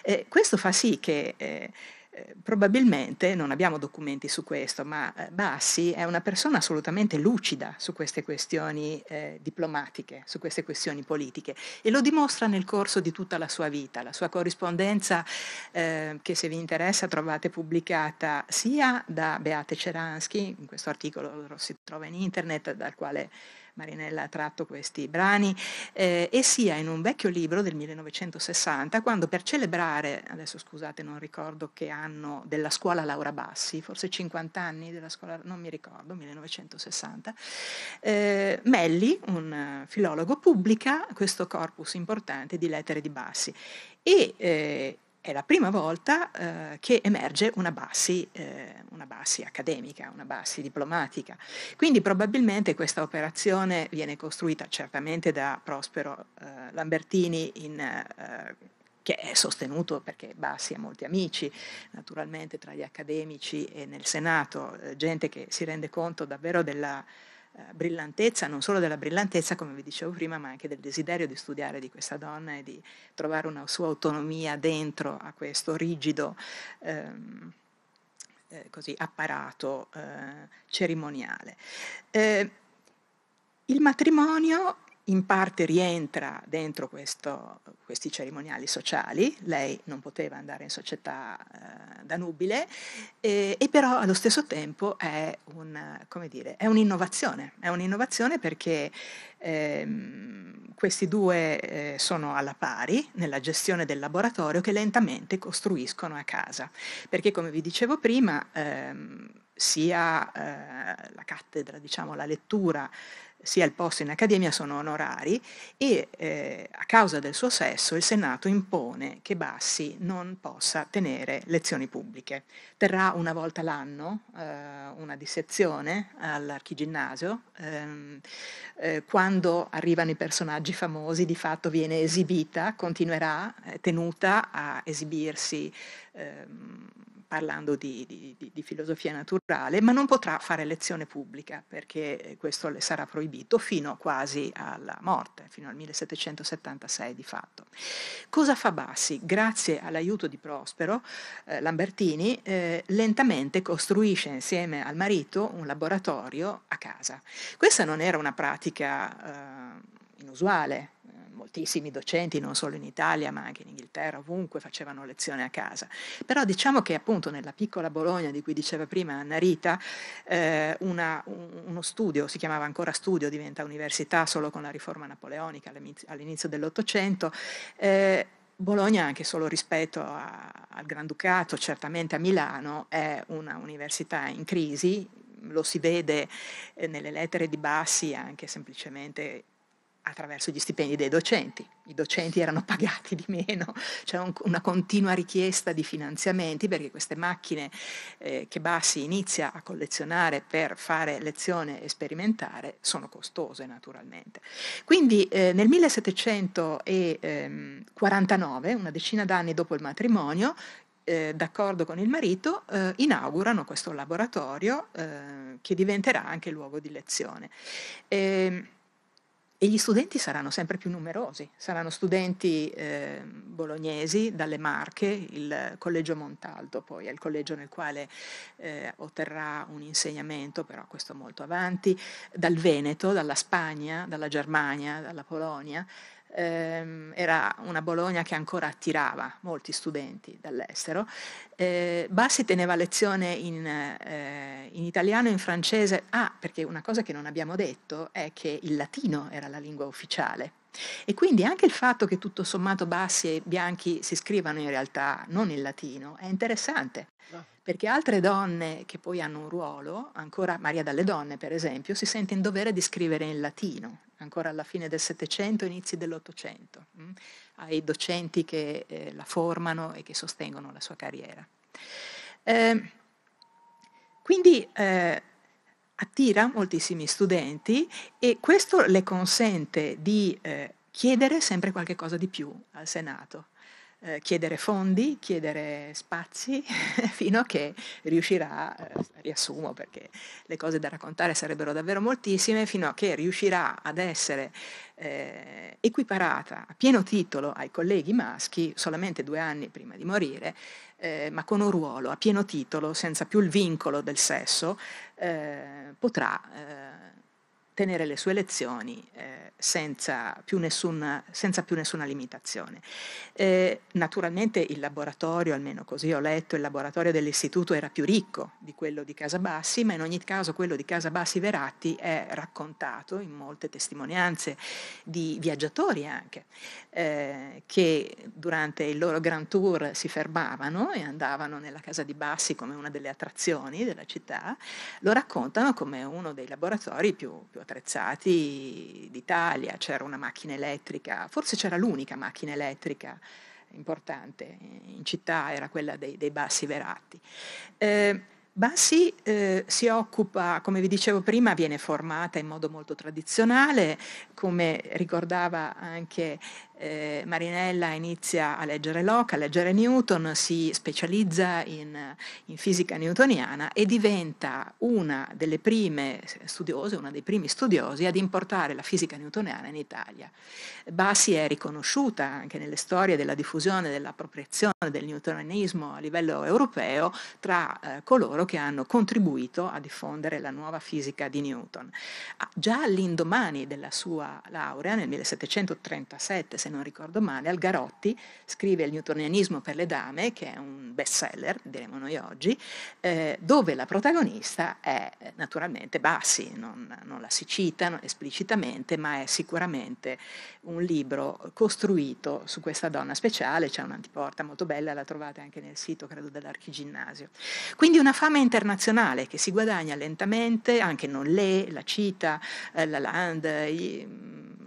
Eh, questo fa sì che eh, eh, probabilmente non abbiamo documenti su questo, ma eh, Bassi è una persona assolutamente lucida su queste questioni eh, diplomatiche, su queste questioni politiche e lo dimostra nel corso di tutta la sua vita. La sua corrispondenza, eh, che se vi interessa trovate pubblicata sia da Beate Ceransky, in questo articolo si trova in internet, dal quale Marinella ha tratto questi brani, eh, e sia in un vecchio libro del 1960, quando per celebrare, adesso scusate non ricordo che anno, della scuola Laura Bassi, forse 50 anni della scuola, non mi ricordo, 1960, eh, Melli, un filologo, pubblica questo corpus importante di lettere di Bassi. E, eh, è la prima volta eh, che emerge una bassi, eh, una basi, accademica, una bassi diplomatica. Quindi probabilmente questa operazione viene costruita certamente da Prospero eh, Lambertini in, eh, che è sostenuto perché Bassi ha molti amici, naturalmente tra gli accademici e nel Senato, eh, gente che si rende conto davvero della, eh, brillantezza, non solo della brillantezza, come vi dicevo prima, ma anche del desiderio di studiare di questa donna e di trovare una sua autonomia dentro a questo rigido ehm, eh, così, apparato eh, cerimoniale. Eh, il matrimonio in parte rientra dentro questo, questi cerimoniali sociali, lei non poteva andare in società eh, da nubile, eh, e però allo stesso tempo è, un, dire, è un'innovazione, è un'innovazione perché ehm, questi due eh, sono alla pari nella gestione del laboratorio che lentamente costruiscono a casa, perché come vi dicevo prima, ehm, sia eh, la cattedra, diciamo la lettura, sia il posto in accademia sono onorari e eh, a causa del suo sesso il Senato impone che Bassi non possa tenere lezioni pubbliche. Terrà una volta l'anno eh, una dissezione all'archiginnasio, ehm, eh, quando arrivano i personaggi famosi di fatto viene esibita, continuerà eh, tenuta a esibirsi. Ehm, parlando di, di, di, filosofia naturale, ma non potrà fare lezione pubblica perché eh, questo le sarà proibito fino quasi alla morte, fino al 1776 di fatto. Cosa fa Bassi? Grazie all'aiuto di Prospero, eh, Lambertini eh, lentamente costruisce insieme al marito un laboratorio a casa. Questa non era una pratica eh, inusuale moltissimi docenti, non solo in Italia ma anche in Inghilterra, ovunque facevano lezione a casa. Però diciamo che appunto nella piccola Bologna di cui diceva prima Anna Rita, eh, una, uno studio, si chiamava ancora studio, diventa università solo con la riforma napoleonica all'inizio dell'Ottocento, eh, Bologna, anche solo rispetto a, al Granducato, certamente a Milano, è una università in crisi, lo si vede eh, nelle lettere di Bassi, anche semplicemente attraverso gli stipendi dei docenti. I docenti erano pagati di meno, c'è un, una continua richiesta di finanziamenti perché queste macchine eh, che Bassi inizia a collezionare per fare lezione e sperimentare sono costose naturalmente. Quindi eh, nel 1749, ehm, una decina d'anni dopo il matrimonio, eh, d'accordo con il marito, eh, inaugurano questo laboratorio eh, che diventerà anche luogo di lezione. Ehm, e gli studenti saranno sempre più numerosi, saranno studenti eh, bolognesi dalle Marche, il Collegio Montalto poi è il collegio nel quale eh, otterrà un insegnamento, però questo molto avanti, dal Veneto, dalla Spagna, dalla Germania, dalla Polonia, ehm, era una Bologna che ancora attirava molti studenti dall'estero. Eh, Bassi teneva lezione in, eh, in italiano e in francese. Ah, perché una cosa che non abbiamo detto è che il latino era la lingua ufficiale e quindi anche il fatto che tutto sommato bassi e bianchi si scrivano in realtà non in latino è interessante, ah. perché altre donne che poi hanno un ruolo, ancora Maria dalle Donne per esempio, si sente in dovere di scrivere in latino, ancora alla fine del Settecento, inizi dell'Ottocento, mm, ai docenti che eh, la formano e che sostengono la sua carriera. Eh, quindi eh, attira moltissimi studenti e questo le consente di eh, chiedere sempre qualche cosa di più al Senato. Eh, chiedere fondi, chiedere spazi, fino a che riuscirà, eh, riassumo perché le cose da raccontare sarebbero davvero moltissime, fino a che riuscirà ad essere eh, equiparata a pieno titolo ai colleghi maschi, solamente due anni prima di morire, eh, ma con un ruolo a pieno titolo, senza più il vincolo del sesso, eh, potrà eh, tenere le sue lezioni eh, senza, più nessuna, senza, più nessuna, limitazione. Eh, naturalmente il laboratorio, almeno così ho letto, il laboratorio dell'istituto era più ricco di quello di Casabassi, ma in ogni caso quello di Casabassi Veratti è raccontato in molte testimonianze di viaggiatori anche, eh, che durante il loro Grand Tour si fermavano e andavano nella casa di Bassi come una delle attrazioni della città, lo raccontano come uno dei laboratori più, più attrezzati d'Italia, c'era una macchina elettrica, forse c'era l'unica macchina elettrica importante in città, era quella dei, dei Bassi Veratti. Eh, Bassi eh, si occupa, come vi dicevo prima, viene formata in modo molto tradizionale, come ricordava anche eh, Marinella, inizia a leggere Locke, a leggere Newton, si specializza in, in, fisica newtoniana e diventa una delle prime studiose, una dei primi studiosi ad importare la fisica newtoniana in Italia. Bassi è riconosciuta anche nelle storie della diffusione, e dell'appropriazione del newtonianismo a livello europeo tra eh, coloro che hanno contribuito a diffondere la nuova fisica di Newton. Ah, già all'indomani della sua laurea nel 1737, se non ricordo male, al Garotti, scrive Il newtonianismo per le dame, che è un best seller, diremo noi oggi, eh, dove la protagonista è eh, naturalmente Bassi, non, non la si cita esplicitamente, ma è sicuramente un libro costruito su questa donna speciale, c'è un'antiporta molto bella, la trovate anche nel sito, credo, dell'archiginnasio. Quindi una fama internazionale che si guadagna lentamente, anche non le, la Cita, eh, la Land, Mm,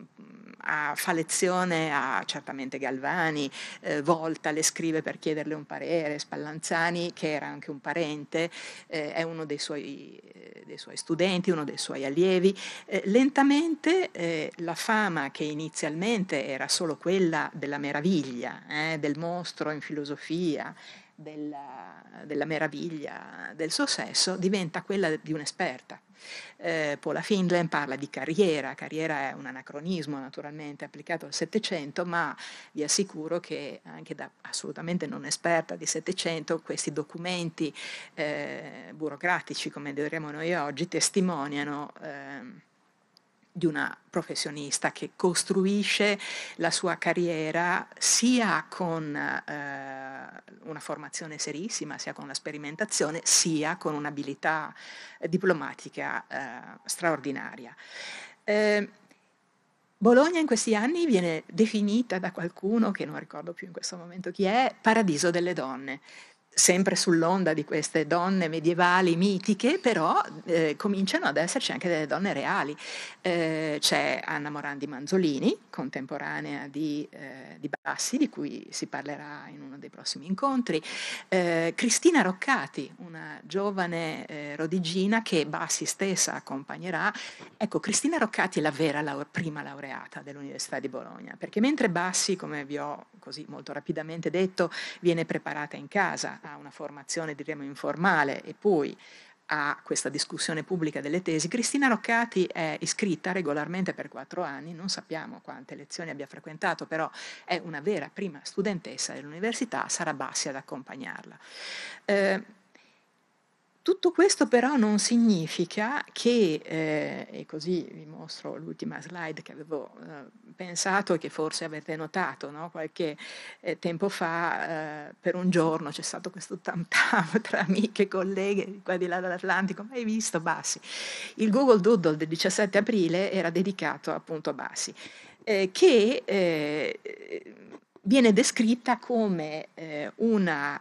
a, fa lezione a certamente Galvani, eh, Volta le scrive per chiederle un parere, Spallanzani che era anche un parente, eh, è uno dei suoi, eh, dei suoi, studenti, uno dei suoi allievi. Eh, lentamente eh, la fama che inizialmente era solo quella della meraviglia, eh, del mostro in filosofia, della, della meraviglia del suo sesso, diventa quella di un'esperta eh, Paula Findland parla di carriera, carriera è un anacronismo naturalmente applicato al Settecento, ma vi assicuro che anche da assolutamente non esperta di Settecento questi documenti eh, burocratici, come diremo noi oggi, testimoniano... Eh, di una professionista che costruisce la sua carriera sia con eh, una formazione serissima, sia con la sperimentazione, sia con un'abilità eh, diplomatica eh, straordinaria. Eh, Bologna in questi anni viene definita da qualcuno, che non ricordo più in questo momento chi è, paradiso delle donne sempre sull'onda di queste donne medievali mitiche, però eh, cominciano ad esserci anche delle donne reali. Eh, c'è Anna Morandi Manzolini, contemporanea di, eh, di, Bassi, di cui si parlerà in uno dei prossimi incontri, eh, Cristina Roccati, una giovane eh, rodigina che Bassi stessa accompagnerà. Ecco, Cristina Roccati è la vera laur- prima laureata dell'Università di Bologna, perché mentre Bassi, come vi ho così molto rapidamente detto, viene preparata in casa a una formazione diremo informale e poi a questa discussione pubblica delle tesi. Cristina Roccati è iscritta regolarmente per quattro anni, non sappiamo quante lezioni abbia frequentato, però è una vera prima studentessa dell'università, sarà Bassi ad accompagnarla. Eh, tutto questo però non significa che, eh, e così vi mostro l'ultima slide che avevo eh, pensato e che forse avete notato no? qualche eh, tempo fa, eh, per un giorno c'è stato questo tam tam tra amiche e colleghe di qua di là dall'Atlantico, mai visto Bassi? Il Google Doodle del 17 aprile era dedicato appunto a Bassi, eh, che eh, viene descritta come una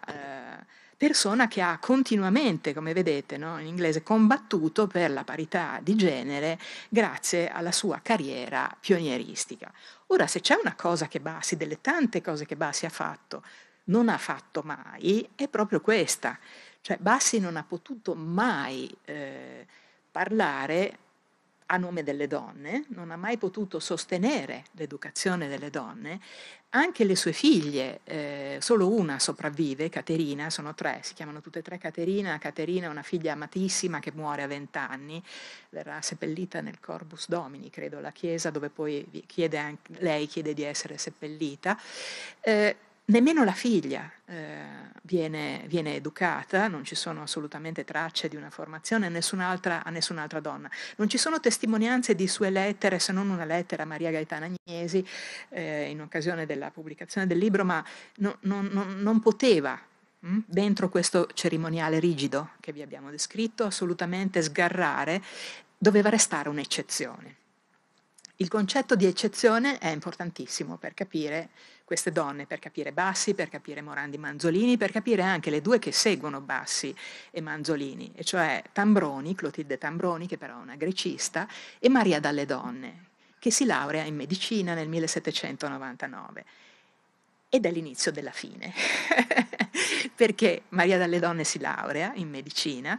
persona che ha continuamente, come vedete no, in inglese, combattuto per la parità di genere grazie alla sua carriera pionieristica. Ora, se c'è una cosa che Bassi, delle tante cose che Bassi ha fatto, non ha fatto mai, è proprio questa. Cioè Bassi non ha potuto mai eh, parlare a nome delle donne, non ha mai potuto sostenere l'educazione delle donne, anche le sue figlie, eh, solo una sopravvive, Caterina, sono tre, si chiamano tutte e tre Caterina, Caterina è una figlia amatissima che muore a vent'anni, verrà seppellita nel Corbus Domini, credo, la chiesa dove poi chiede anche, lei chiede di essere seppellita. Eh, Nemmeno la figlia eh, viene, viene, educata, non ci sono assolutamente tracce di una formazione a nessun'altra, a nessun'altra, donna. Non ci sono testimonianze di sue lettere, se non una lettera a Maria Gaetana Agnesi eh, in occasione della pubblicazione del libro, ma no, no, no, non poteva mm, dentro questo cerimoniale rigido che vi abbiamo descritto, assolutamente sgarrare, doveva restare un'eccezione. Il concetto di eccezione è importantissimo per capire queste donne per capire Bassi, per capire Morandi Manzolini, per capire anche le due che seguono Bassi e Manzolini, e cioè Tambroni, Clotilde Tambroni, che però è una grecista, e Maria Dalle Donne, che si laurea in medicina nel 1799. Ed è l'inizio della fine, perché Maria Dalle Donne si laurea in medicina,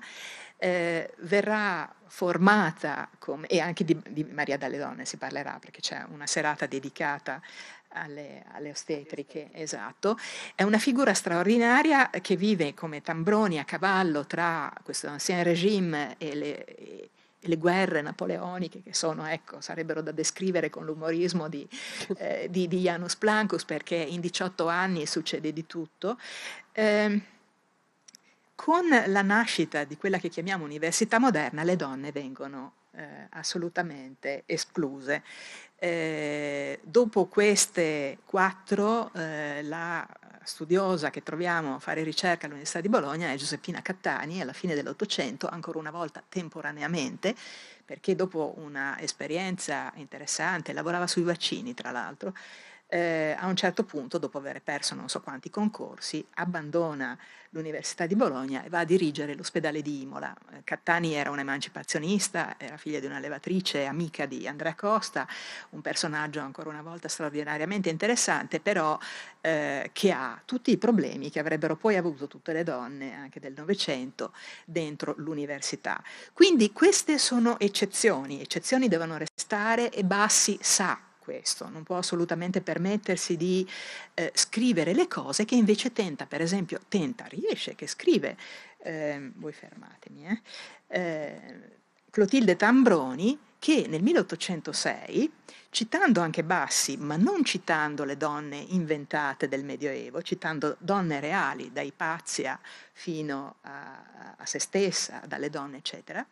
eh, verrà formata, come, e anche di, di, Maria Dalle Donne si parlerà perché c'è una serata dedicata alle, alle ostetriche, esatto. È una figura straordinaria che vive come Tambroni a cavallo tra questo ancien regime e le, e le guerre napoleoniche che sono, ecco, sarebbero da descrivere con l'umorismo di, certo. eh, di, di Janus Plancus perché in 18 anni succede di tutto. Eh, con la nascita di quella che chiamiamo università moderna, le donne vengono eh, assolutamente escluse. Eh, dopo queste quattro, eh, la studiosa che troviamo a fare ricerca all'Università di Bologna è Giuseppina Cattani, alla fine dell'Ottocento, ancora una volta temporaneamente, perché dopo una esperienza interessante, lavorava sui vaccini tra l'altro, eh, a un certo punto, dopo aver perso non so quanti concorsi, abbandona l'Università di Bologna e va a dirigere l'ospedale di Imola. Eh, Cattani era un emancipazionista, era figlia di una levatrice amica di Andrea Costa, un personaggio ancora una volta straordinariamente interessante, però eh, che ha tutti i problemi che avrebbero poi avuto tutte le donne, anche del Novecento, dentro l'università. Quindi queste sono eccezioni, eccezioni devono restare e Bassi sa questo, non può assolutamente permettersi di eh, scrivere le cose che invece tenta, per esempio, tenta, riesce, che scrive, eh, voi fermatemi, eh, eh, Clotilde Tambroni, che nel 1806, citando anche Bassi, ma non citando le donne inventate del Medioevo, citando donne reali, da Ipazia fino a, a se stessa, dalle donne, eccetera,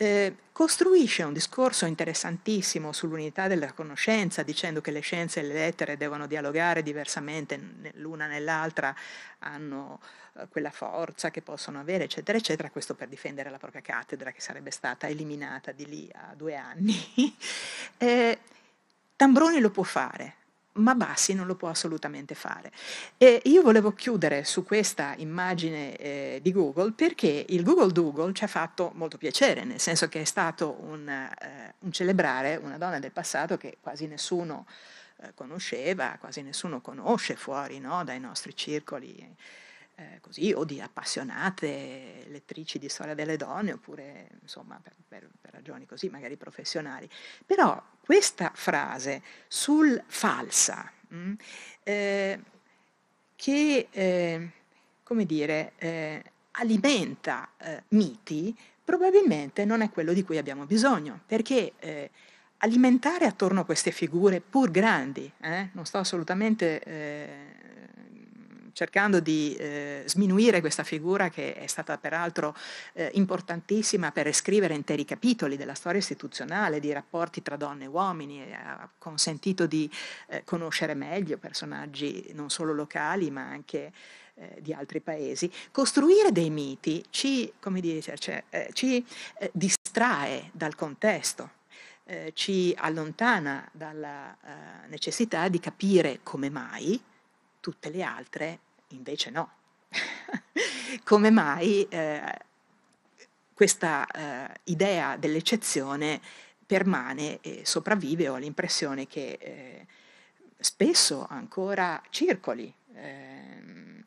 eh, costruisce un discorso interessantissimo sull'unità della conoscenza, dicendo che le scienze e le lettere devono dialogare diversamente l'una nell'altra, hanno eh, quella forza che possono avere, eccetera, eccetera, questo per difendere la propria cattedra che sarebbe stata eliminata di lì a due anni. eh, Tambroni lo può fare, ma Bassi non lo può assolutamente fare. E io volevo chiudere su questa immagine eh, di Google perché il Google Dougal ci ha fatto molto piacere, nel senso che è stato un, eh, un celebrare una donna del passato che quasi nessuno eh, conosceva, quasi nessuno conosce fuori no, dai nostri circoli eh, così, o di appassionate lettrici di storia delle donne, oppure insomma per, per, per, ragioni così magari professionali. Però questa frase sul falsa, mh, mm, eh, che eh, come dire, eh, alimenta eh, miti, probabilmente non è quello di cui abbiamo bisogno, perché eh, alimentare attorno a queste figure pur grandi, non sto assolutamente cercando di eh, sminuire questa figura che è stata peraltro eh, importantissima per scrivere interi capitoli della storia istituzionale, di rapporti tra donne e uomini, e ha consentito di eh, conoscere meglio personaggi non solo locali ma anche eh, di altri paesi, costruire dei miti ci, dice, cioè, eh, ci eh, distrae dal contesto, eh, ci allontana dalla eh, necessità di capire come mai tutte le altre Invece no. Come mai eh, questa eh, idea dell'eccezione permane e sopravvive? Ho l'impressione che eh, spesso ancora circoli ehm,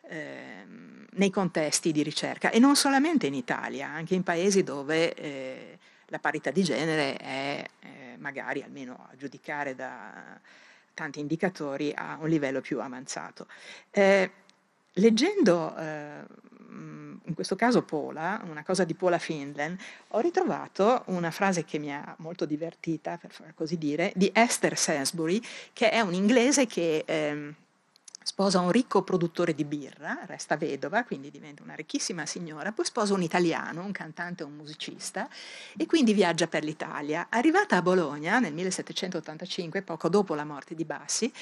ehm, nei contesti di ricerca e non solamente in Italia, anche in paesi dove eh, la parità di genere è eh, magari, almeno a giudicare da tanti indicatori a un livello più avanzato. Eh, leggendo eh, in questo caso Pola, una cosa di Pola Findlen, ho ritrovato una frase che mi ha molto divertita, per far così dire, di Esther Sainsbury, che è un inglese che... Ehm, sposa un ricco produttore di birra, resta vedova, quindi diventa una ricchissima signora, poi sposa un italiano, un cantante e un musicista, e quindi viaggia per l'Italia. Arrivata a Bologna nel 1785, poco dopo la morte di Bassi,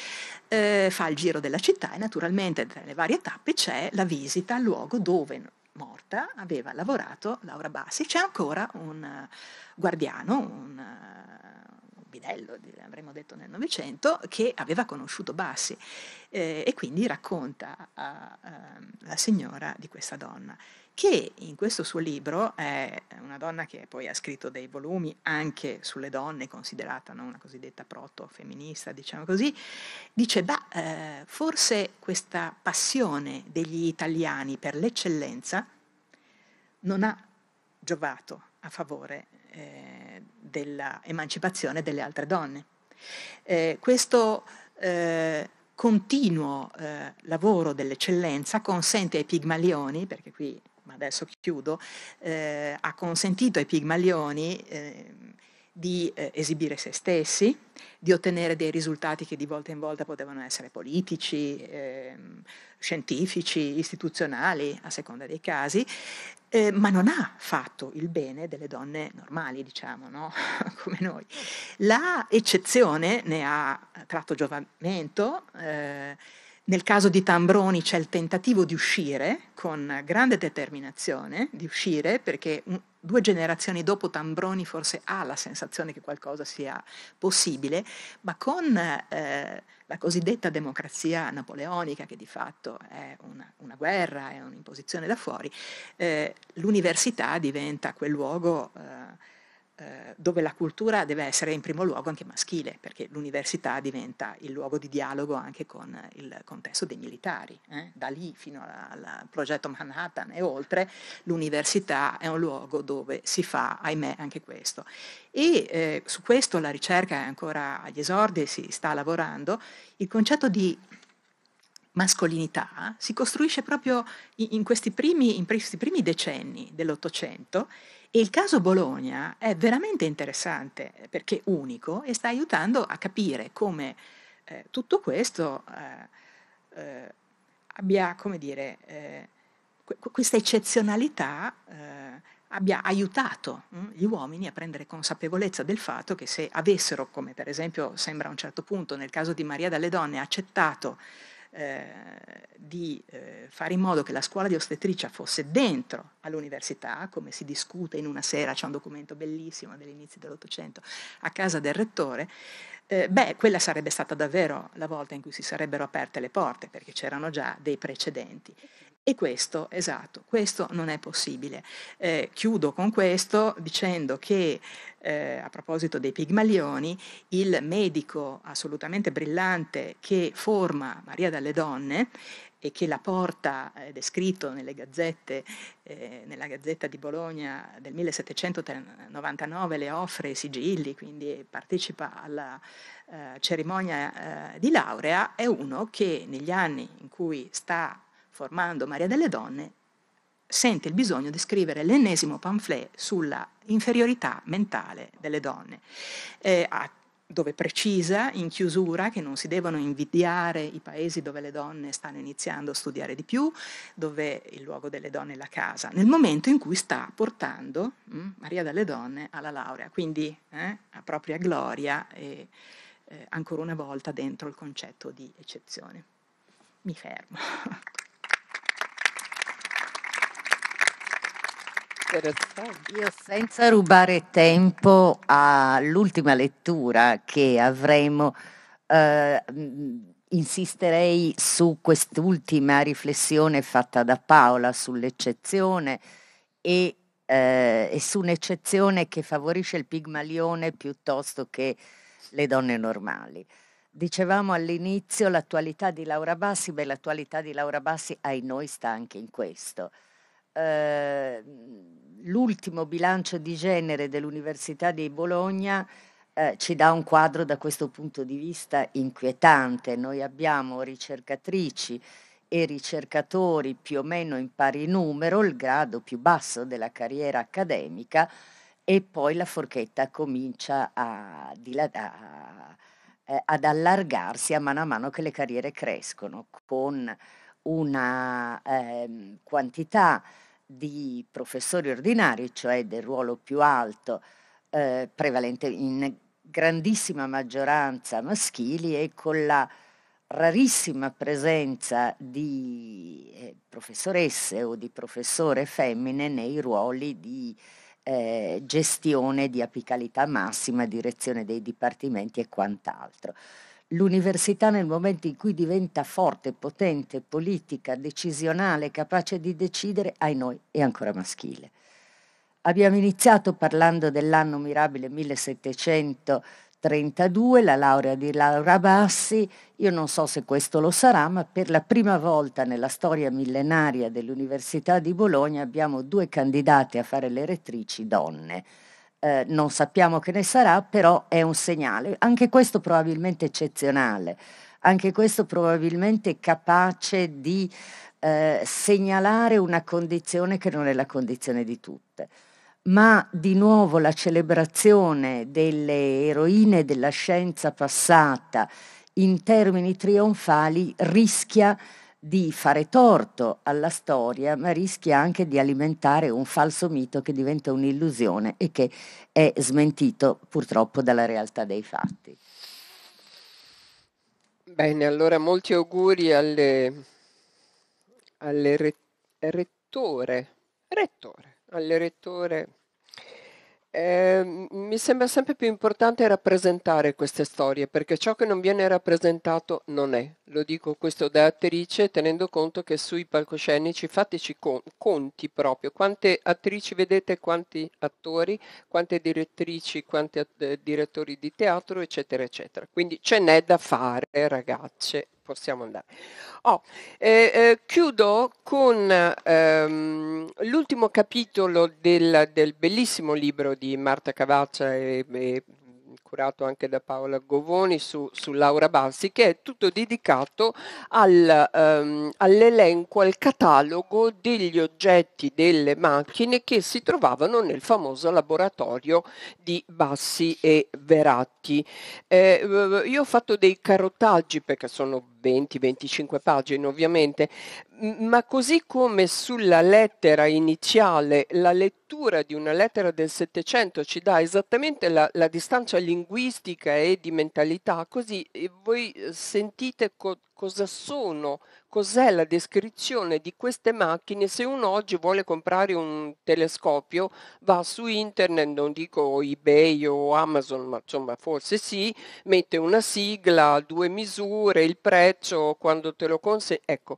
eh, fa il giro della città e naturalmente tra le varie tappe c'è la visita al luogo dove morta aveva lavorato Laura Bassi. C'è ancora un eh, guardiano, un eh, bidello, avremmo detto nel Novecento, che aveva conosciuto Bassi eh, e quindi racconta alla ehm, signora di questa donna che in questo suo libro è una donna che poi ha scritto dei volumi anche sulle donne, considerata no, una cosiddetta proto-femminista, diciamo così, dice, bah, eh, forse questa passione degli italiani per l'eccellenza non ha giovato a favore eh, dell'emancipazione delle altre donne. Eh, questo eh, continuo eh, lavoro dell'eccellenza consente ai pigmalioni, perché qui adesso chiudo, eh, ha consentito ai pigmalioni eh, di eh, esibire se stessi, di ottenere dei risultati che di volta in volta potevano essere politici, ehm, scientifici, istituzionali, a seconda dei casi, eh, ma non ha fatto il bene delle donne normali, diciamo, no? come noi. La eccezione ne ha tratto giovamento. Eh, nel caso di Tambroni c'è il tentativo di uscire con grande determinazione, di uscire perché un, due generazioni dopo Tambroni forse ha la sensazione che qualcosa sia possibile, ma con eh, la cosiddetta democrazia napoleonica, che di fatto è una, una guerra, è un'imposizione da fuori, eh, l'università diventa quel luogo... Eh, eh, dove la cultura deve essere in primo luogo anche maschile, perché l'università diventa il luogo di dialogo anche con il contesto dei militari. Eh? Da lì fino al progetto Manhattan e oltre, l'università è un luogo dove si fa, ahimè, anche questo. E eh, su questo la ricerca è ancora agli esordi, si sta lavorando. Il concetto di mascolinità si costruisce proprio in, in, questi, primi, in questi primi decenni dell'Ottocento il caso Bologna è veramente interessante eh, perché unico e sta aiutando a capire come eh, tutto questo eh, eh, abbia, come dire, eh, qu- questa eccezionalità eh, abbia aiutato mh, mm, gli uomini a prendere consapevolezza del fatto che se avessero, come per esempio sembra a un certo punto nel caso di Maria dalle donne, accettato eh, di eh, fare in modo che la scuola di ostetricia fosse dentro all'università, come si discute in una sera, c'è un documento bellissimo degli inizi dell'Ottocento, a casa del rettore, eh, beh, quella sarebbe stata davvero la volta in cui si sarebbero aperte le porte, perché c'erano già dei precedenti. E questo, esatto, questo non è possibile. Eh, chiudo con questo dicendo che, eh, a proposito dei pigmalioni, il medico assolutamente brillante che forma Maria dalle donne e che la porta, eh, descritto nelle gazzette, eh, nella Gazzetta di Bologna del 1799, le offre i sigilli, quindi partecipa alla eh, cerimonia eh, di laurea, è uno che negli anni in cui sta formando Maria delle Donne, sente il bisogno di scrivere l'ennesimo pamphlet sulla inferiorità mentale delle donne, eh, a, dove precisa in chiusura che non si devono invidiare i paesi dove le donne stanno iniziando a studiare di più, dove il luogo delle donne è la casa, nel momento in cui sta portando mh, mm, Maria delle Donne alla laurea, quindi eh, a propria gloria e eh, ancora una volta dentro il concetto di eccezione. Mi fermo. Io senza rubare tempo all'ultima lettura che avremo, eh, mm, insisterei su quest'ultima riflessione fatta da Paola sull'eccezione e, eh, e su un'eccezione che favorisce il pigmalione piuttosto che le donne normali. Dicevamo all'inizio l'attualità di Laura Bassi, beh l'attualità di Laura Bassi ai noi sta anche in questo. Ehm, l'ultimo bilancio di genere dell'Università di Bologna eh, ci dà un quadro da questo punto di vista inquietante. Noi abbiamo ricercatrici e ricercatori più o meno in pari numero, il grado più basso della carriera accademica, e poi la forchetta comincia a dilatare eh, ad allargarsi a mano a mano che le carriere crescono, con una eh, quantità di professori ordinari, cioè del ruolo più alto, eh, prevalente in grandissima maggioranza maschili e con la rarissima presenza di eh, professoresse o di professore femmine nei ruoli di eh, gestione di apicalità massima, direzione dei dipartimenti e quant'altro. L'università nel momento in cui diventa forte, potente, politica, decisionale, capace di decidere, ai noi è ancora maschile. Abbiamo iniziato parlando dell'anno mirabile 1732, la laurea di Laura Bassi, io non so se questo lo sarà, ma per la prima volta nella storia millenaria dell'Università di Bologna abbiamo due candidate a fare le rettrici donne eh, non sappiamo che ne sarà, però è un segnale, anche questo probabilmente eccezionale, anche questo probabilmente capace di eh, segnalare una condizione che non è la condizione di tutte. Ma di nuovo la celebrazione delle eroine della scienza passata in termini trionfali rischia di fare torto alla storia, ma rischia anche di alimentare un falso mito che diventa un'illusione e che è smentito purtroppo dalla realtà dei fatti. Bene, allora molti auguri alle, alle re, rettore, rettore, alle rettore Ehm, mi sembra sempre più importante rappresentare queste storie perché ciò che non viene rappresentato non è. Lo dico questo da attrice tenendo conto che sui palcoscenici fateci con, conti proprio quante attrici vedete, quanti attori, quante direttrici, quanti at- eh, direttori di teatro eccetera eccetera. Quindi ce n'è da fare ragazze possiamo andare. Oh, eh, eh, chiudo con ehm, l'ultimo capitolo del, del, bellissimo libro di Marta Cavaccia e, e curato anche da Paola Govoni su, su, Laura Bassi, che è tutto dedicato al, um, all'elenco, al catalogo degli oggetti, delle macchine che si trovavano nel famoso laboratorio di Bassi e Veratti. Eh, io ho fatto dei carotaggi perché sono 20-25 pagine ovviamente, ma così come sulla lettera iniziale la lettura di una lettera del Settecento ci dà esattamente la, la, distanza linguistica e di mentalità, così eh, voi eh, sentite co- cosa sono cos'è la descrizione di queste macchine. Se uno oggi vuole comprare un telescopio, va su internet, non dico eBay o Amazon, ma insomma forse sì, mette una sigla, due misure, il prezzo, quando te lo consegna. Ecco,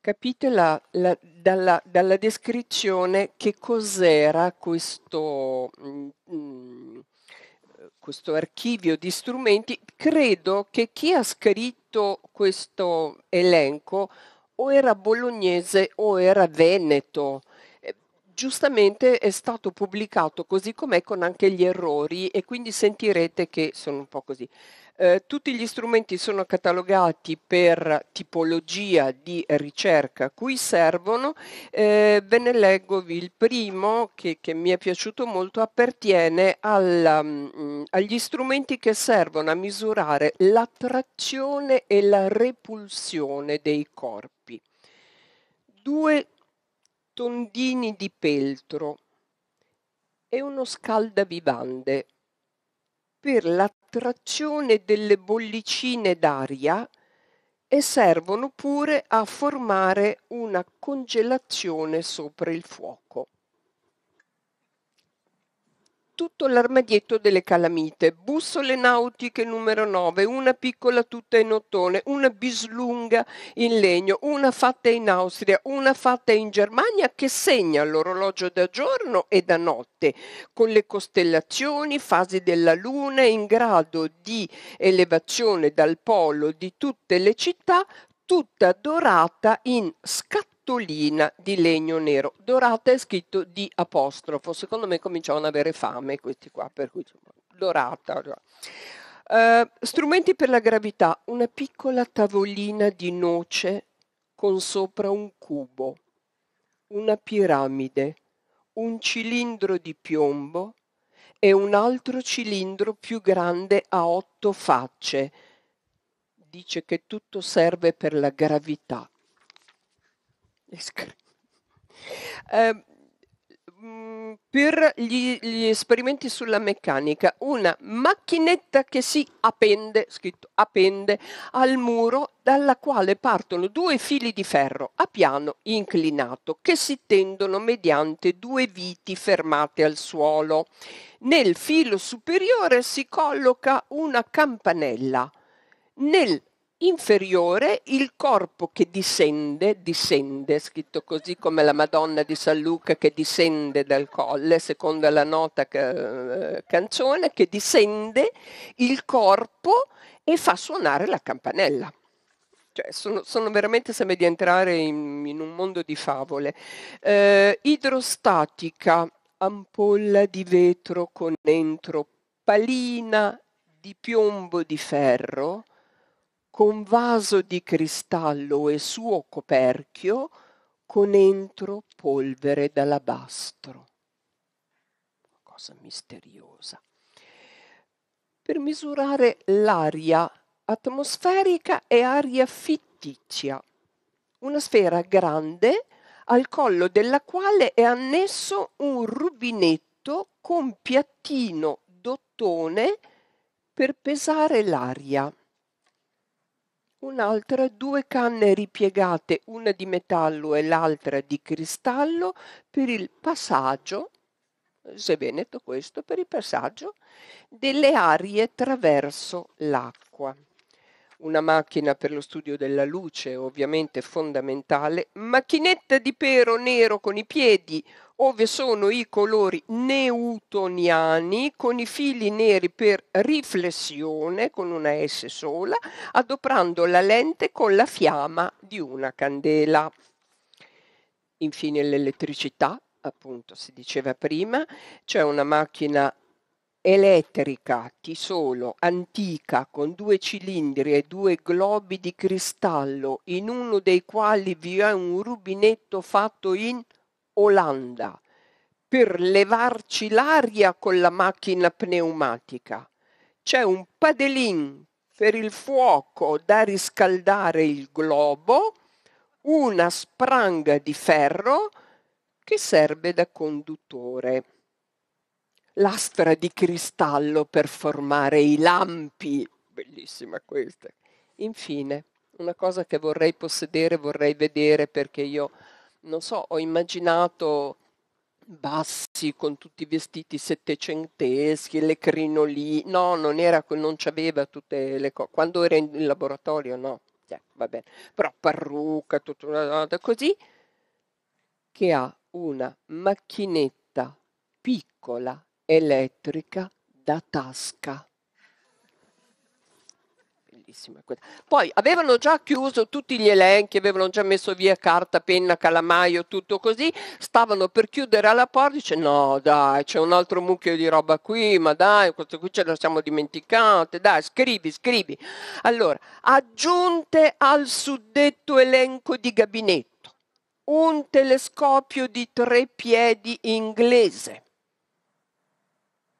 capite la, la, dalla, dalla, descrizione che cos'era questo... Mh, mm, mh, mm, questo archivio di strumenti, credo che chi ha scritto questo elenco o era bolognese o era veneto. Eh, giustamente è stato pubblicato così com'è con anche gli errori e quindi sentirete che sono un po' così. Eh, tutti gli strumenti sono catalogati per tipologia di ricerca cui servono. Eh, ve ne leggo il primo che, che mi è piaciuto molto, appartiene alla, mh, mm, agli strumenti che servono a misurare l'attrazione e la repulsione dei corpi. Due tondini di peltro e uno scaldavivande per la trazione delle bollicine d'aria e servono pure a formare una congelazione sopra il fuoco tutto l'armadietto delle calamite, bussole nautiche numero 9, una piccola tutta in ottone, una bislunga in legno, una fatta in Austria, una fatta in Germania che segna l'orologio da giorno e da notte, con le costellazioni, fasi della luna in grado di elevazione dal polo di tutte le città, tutta dorata in scattata cartolina di legno nero dorata è scritto di apostrofo secondo me cominciavano ad avere fame questi qua per cui insomma, dorata uh, strumenti per la gravità una piccola tavolina di noce con sopra un cubo una piramide un cilindro di piombo e un altro cilindro più grande a otto facce dice che tutto serve per la gravità Ehm, mm, per gli, gli, esperimenti sulla meccanica, una macchinetta che si appende, scritto appende, al muro dalla quale partono due fili di ferro a piano inclinato che si tendono mediante due viti fermate al suolo. Nel filo superiore si colloca una campanella. Nel inferiore il corpo che discende, discende, scritto così come la Madonna di San Luca che discende dal colle, secondo la nota eh, canzone, che discende il corpo e fa suonare la campanella. Cioè, sono, sono, veramente, sembra di entrare in, in, un mondo di favole. Eh, idrostatica, ampolla di vetro con entro, palina di piombo di ferro, con vaso di cristallo e suo coperchio, con entro polvere d'alabastro. Cosa misteriosa. Per misurare l'aria atmosferica e aria fittizia, una sfera grande al collo della quale è annesso un rubinetto con piattino d'ottone per pesare l'aria un'altra due canne ripiegate, una di metallo e l'altra di cristallo, per il passaggio, se veneto questo, per il passaggio delle arie attraverso l'acqua una macchina per lo studio della luce, ovviamente fondamentale, macchinetta di pero nero con i piedi, ove sono i colori newtoniani con i fili neri per riflessione con una S sola, adoprando la lente con la fiamma di una candela. Infine l'elettricità, appunto si diceva prima, c'è una macchina elettrica solo, antica con due cilindri e due globi di cristallo, in uno dei quali vi è un rubinetto fatto in Olanda per levarci l'aria con la macchina pneumatica. C'è un padelin per il fuoco da riscaldare il globo, una spranga di ferro che serve da conduttore lastra di cristallo per formare i lampi. Bellissima questa. Infine, una cosa che vorrei possedere, vorrei vedere perché io, non so, ho immaginato bassi con tutti i vestiti settecenteschi, le crinoline, no, non era, non c'aveva tutte le cose, quando era in laboratorio no, yeah, cioè, va bene, però parrucca, tutta una cosa così, che ha una macchinetta piccola elettrica da tasca. Poi avevano già chiuso tutti gli elenchi, avevano già messo via carta, penna, calamaio, tutto così, stavano per chiudere alla porta, dice no dai c'è un altro mucchio di roba qui, ma dai questo qui ce lo siamo dimenticate, dai scrivi, scrivi. Allora, aggiunte al suddetto elenco di gabinetto un telescopio di tre piedi inglese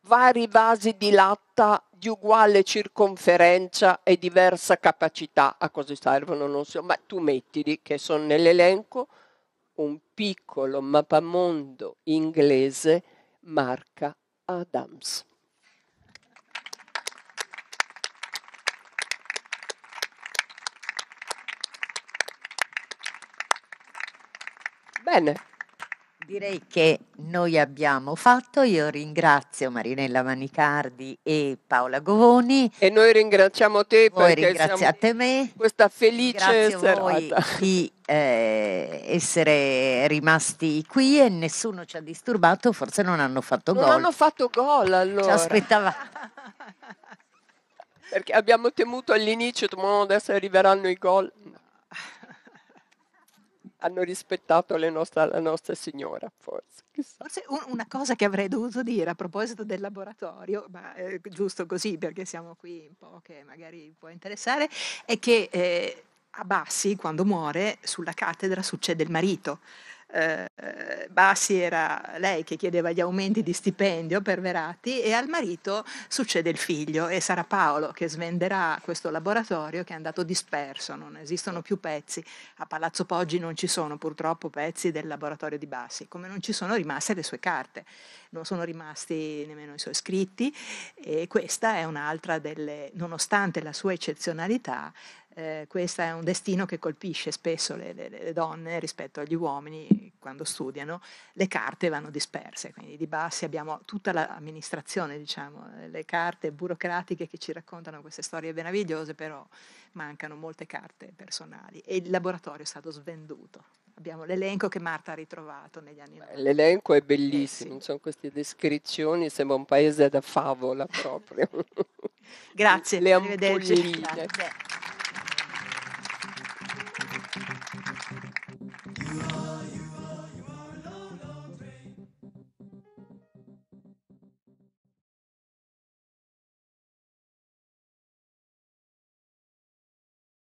vari vasi di latta di uguale circonferenza e diversa capacità, a cosa servono non so, ma tu mettili che sono nell'elenco un piccolo mappamondo inglese marca Adams. Bene. Direi che noi abbiamo fatto, io ringrazio Marinella Manicardi e Paola Govoni. E noi ringraziamo te per perché ringraziate me. questa felice Grazie serata. Voi di eh, essere rimasti qui e nessuno ci ha disturbato, forse non hanno fatto non gol. Non hanno fatto gol allora. Ci aspettavamo. perché abbiamo temuto all'inizio, adesso arriveranno i gol. hanno rispettato nostre, la nostra signora, forse. forse un, una cosa che avrei dovuto dire a proposito del laboratorio, ma eh, giusto così perché siamo qui un po' che magari può interessare, è che... Eh, a Bassi, quando muore, sulla cattedra succede il marito, eh, Bassi era lei che chiedeva gli aumenti di stipendio per Verati e al marito succede il figlio e sarà Paolo che svenderà questo laboratorio che è andato disperso, non esistono più pezzi, a Palazzo Poggi non ci sono purtroppo pezzi del laboratorio di Bassi, come non ci sono rimaste le sue carte, non sono rimasti nemmeno i suoi scritti e questa è un'altra delle, nonostante la sua eccezionalità, eh, questo è un destino che colpisce spesso le, le, le, donne rispetto agli uomini quando studiano, le carte vanno disperse, quindi di Bassi abbiamo tutta l'amministrazione, diciamo, eh, le carte burocratiche che ci raccontano queste storie meravigliose, però mancano molte carte personali e il laboratorio è stato svenduto. Abbiamo l'elenco che Marta ha ritrovato negli anni 90. L'elenco è bellissimo, eh sì. sono queste descrizioni, sembra un paese da favola proprio. Grazie, Le ampolline. love.